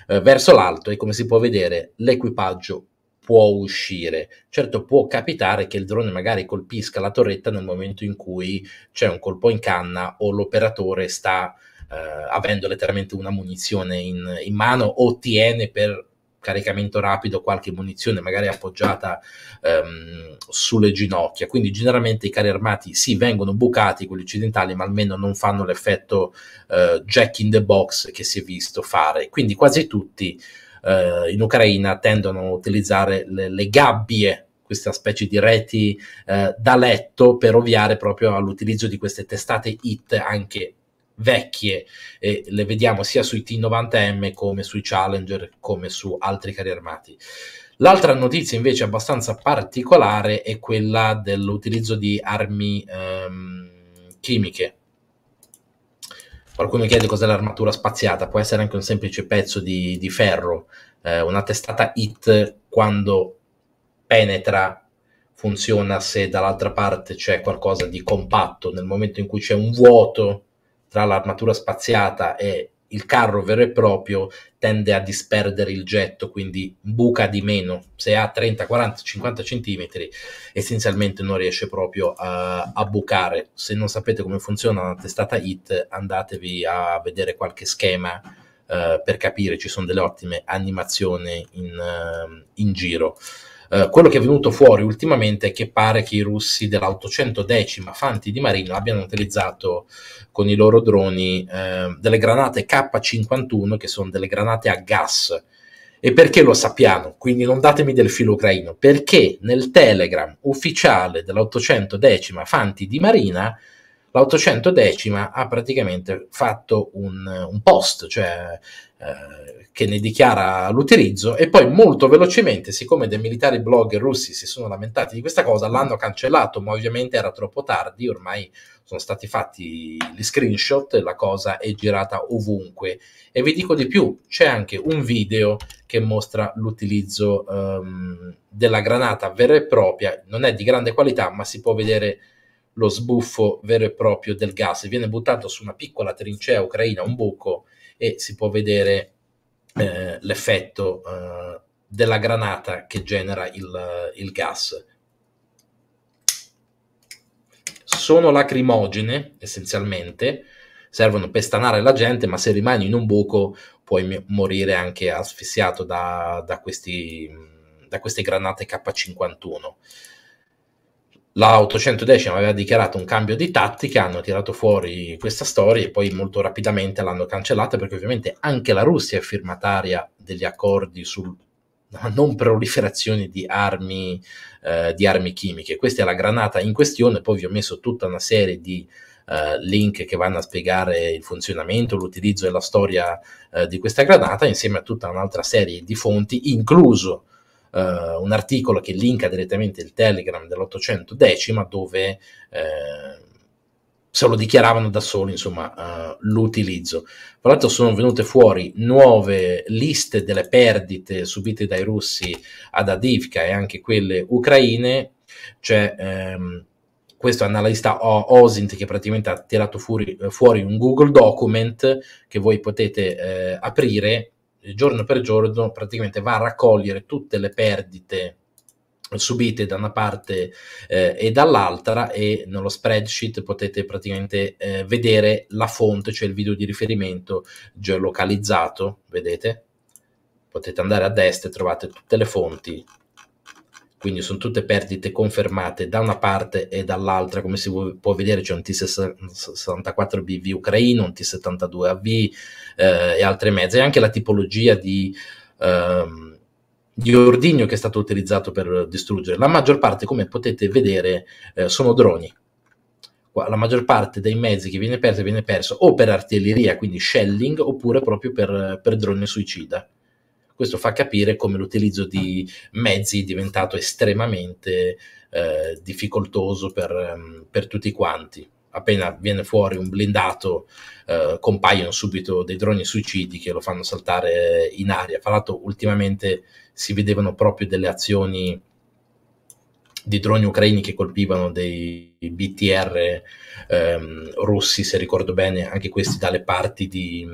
eh, verso l'alto e come si può vedere l'equipaggio può uscire. Certo può capitare che il drone magari colpisca la torretta nel momento in cui c'è un colpo in canna o l'operatore sta eh, avendo letteralmente una munizione in, in mano o tiene per caricamento rapido qualche munizione magari appoggiata ehm, sulle ginocchia quindi generalmente i carri armati sì vengono bucati quelli occidentali ma almeno non fanno l'effetto eh, jack in the box che si è visto fare quindi quasi tutti eh, in Ucraina tendono a utilizzare le, le gabbie questa specie di reti eh, da letto per ovviare proprio all'utilizzo di queste testate IT anche vecchie e le vediamo sia sui T90M come sui Challenger come su altri carri armati. L'altra notizia invece abbastanza particolare è quella dell'utilizzo di armi ehm, chimiche Qualcuno chiede cos'è l'armatura spaziata, può essere anche un semplice pezzo di, di ferro, eh, una testata hit quando penetra funziona se dall'altra parte c'è qualcosa di compatto, nel momento in cui c'è un vuoto tra l'armatura spaziata e il carro vero e proprio tende a disperdere il getto, quindi buca di meno. Se ha 30, 40, 50 centimetri, essenzialmente non riesce proprio a, a bucare. Se non sapete come funziona una testata HIT, andatevi a vedere qualche schema uh, per capire, ci sono delle ottime animazioni in, uh, in giro. Eh, quello che è venuto fuori ultimamente è che pare che i russi dell'810 Fanti di Marina abbiano utilizzato con i loro droni eh, delle granate K-51 che sono delle granate a gas. E perché lo sappiamo? Quindi non datemi del filo ucraino, perché nel telegram ufficiale dell'810 Fanti di Marina l'810 ha praticamente fatto un, un post, cioè eh, che ne dichiara l'utilizzo e poi molto velocemente, siccome dei militari blogger russi si sono lamentati di questa cosa, l'hanno cancellato, ma ovviamente era troppo tardi, ormai sono stati fatti gli screenshot, la cosa è girata ovunque. E vi dico di più, c'è anche un video che mostra l'utilizzo um, della granata vera e propria, non è di grande qualità, ma si può vedere lo sbuffo vero e proprio del gas. Viene buttato su una piccola trincea ucraina, un buco, e si può vedere eh, l'effetto eh, della granata che genera il, il gas. Sono lacrimogene essenzialmente, servono per stanare la gente, ma se rimani in un buco puoi morire anche asfissiato da, da, questi, da queste granate K51 la 810 aveva dichiarato un cambio di tattica, hanno tirato fuori questa storia e poi molto rapidamente l'hanno cancellata perché ovviamente anche la Russia è firmataria degli accordi sulla non proliferazione di armi, eh, di armi, chimiche. Questa è la granata in questione, poi vi ho messo tutta una serie di eh, link che vanno a spiegare il funzionamento, l'utilizzo e la storia eh, di questa granata insieme a tutta un'altra serie di fonti, incluso eh, un articolo che linka direttamente il Telegram dell'800 decima dove eh, se lo dichiaravano da soli, insomma, uh, l'utilizzo. Tra l'altro sono venute fuori nuove liste delle perdite subite dai russi ad Adivka e anche quelle ucraine, c'è ehm, questo analista Osint che praticamente ha tirato fuori, eh, fuori un Google Document che voi potete eh, aprire giorno per giorno praticamente va a raccogliere tutte le perdite subite da una parte eh, e dall'altra e nello spreadsheet potete praticamente eh, vedere la fonte, cioè il video di riferimento geolocalizzato, vedete? Potete andare a destra e trovate tutte le fonti quindi sono tutte perdite confermate da una parte e dall'altra, come si può vedere c'è un T64BV ucraino, un T72AV eh, e altre mezze, e anche la tipologia di, ehm, di, ordigno che è stato utilizzato per distruggere. La maggior parte, come potete vedere, eh, sono droni. La maggior parte dei mezzi che viene perso viene perso o per artiglieria, quindi shelling, oppure proprio per, per droni suicida. Questo fa capire come l'utilizzo di ah. mezzi è diventato estremamente eh, difficoltoso per, ehm, per, tutti quanti. Appena viene fuori un blindato, eh, compaiono subito dei droni suicidi che lo fanno saltare in aria. Fra l'altro, ultimamente si vedevano proprio delle azioni di droni ucraini che colpivano dei BTR ehm, russi, se ricordo bene, anche questi dalle parti di,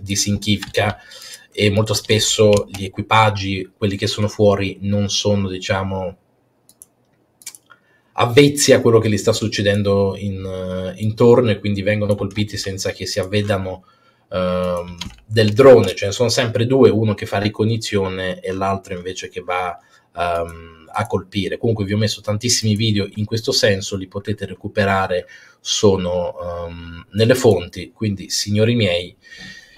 di Sinkivka, e molto spesso gli equipaggi, quelli che sono fuori, non sono, diciamo, avvezzi a quello che gli sta succedendo in, uh, intorno e quindi vengono colpiti senza che si avvedano uh, del drone, ce ne sono sempre due, uno che fa ricognizione e l'altro invece che va um, a colpire. Comunque vi ho messo tantissimi video in questo senso, li potete recuperare, sono um, nelle fonti, quindi signori miei,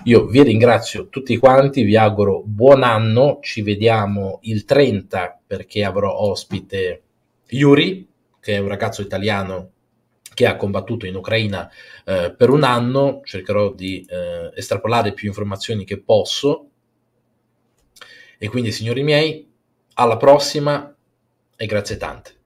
io vi ringrazio tutti quanti, vi auguro buon anno, ci vediamo il 30 perché avrò ospite Yuri, che è un ragazzo italiano che ha combattuto in Ucraina eh, per un anno, cercherò di eh, estrapolare più informazioni che posso. E quindi, signori miei, alla prossima e grazie tante.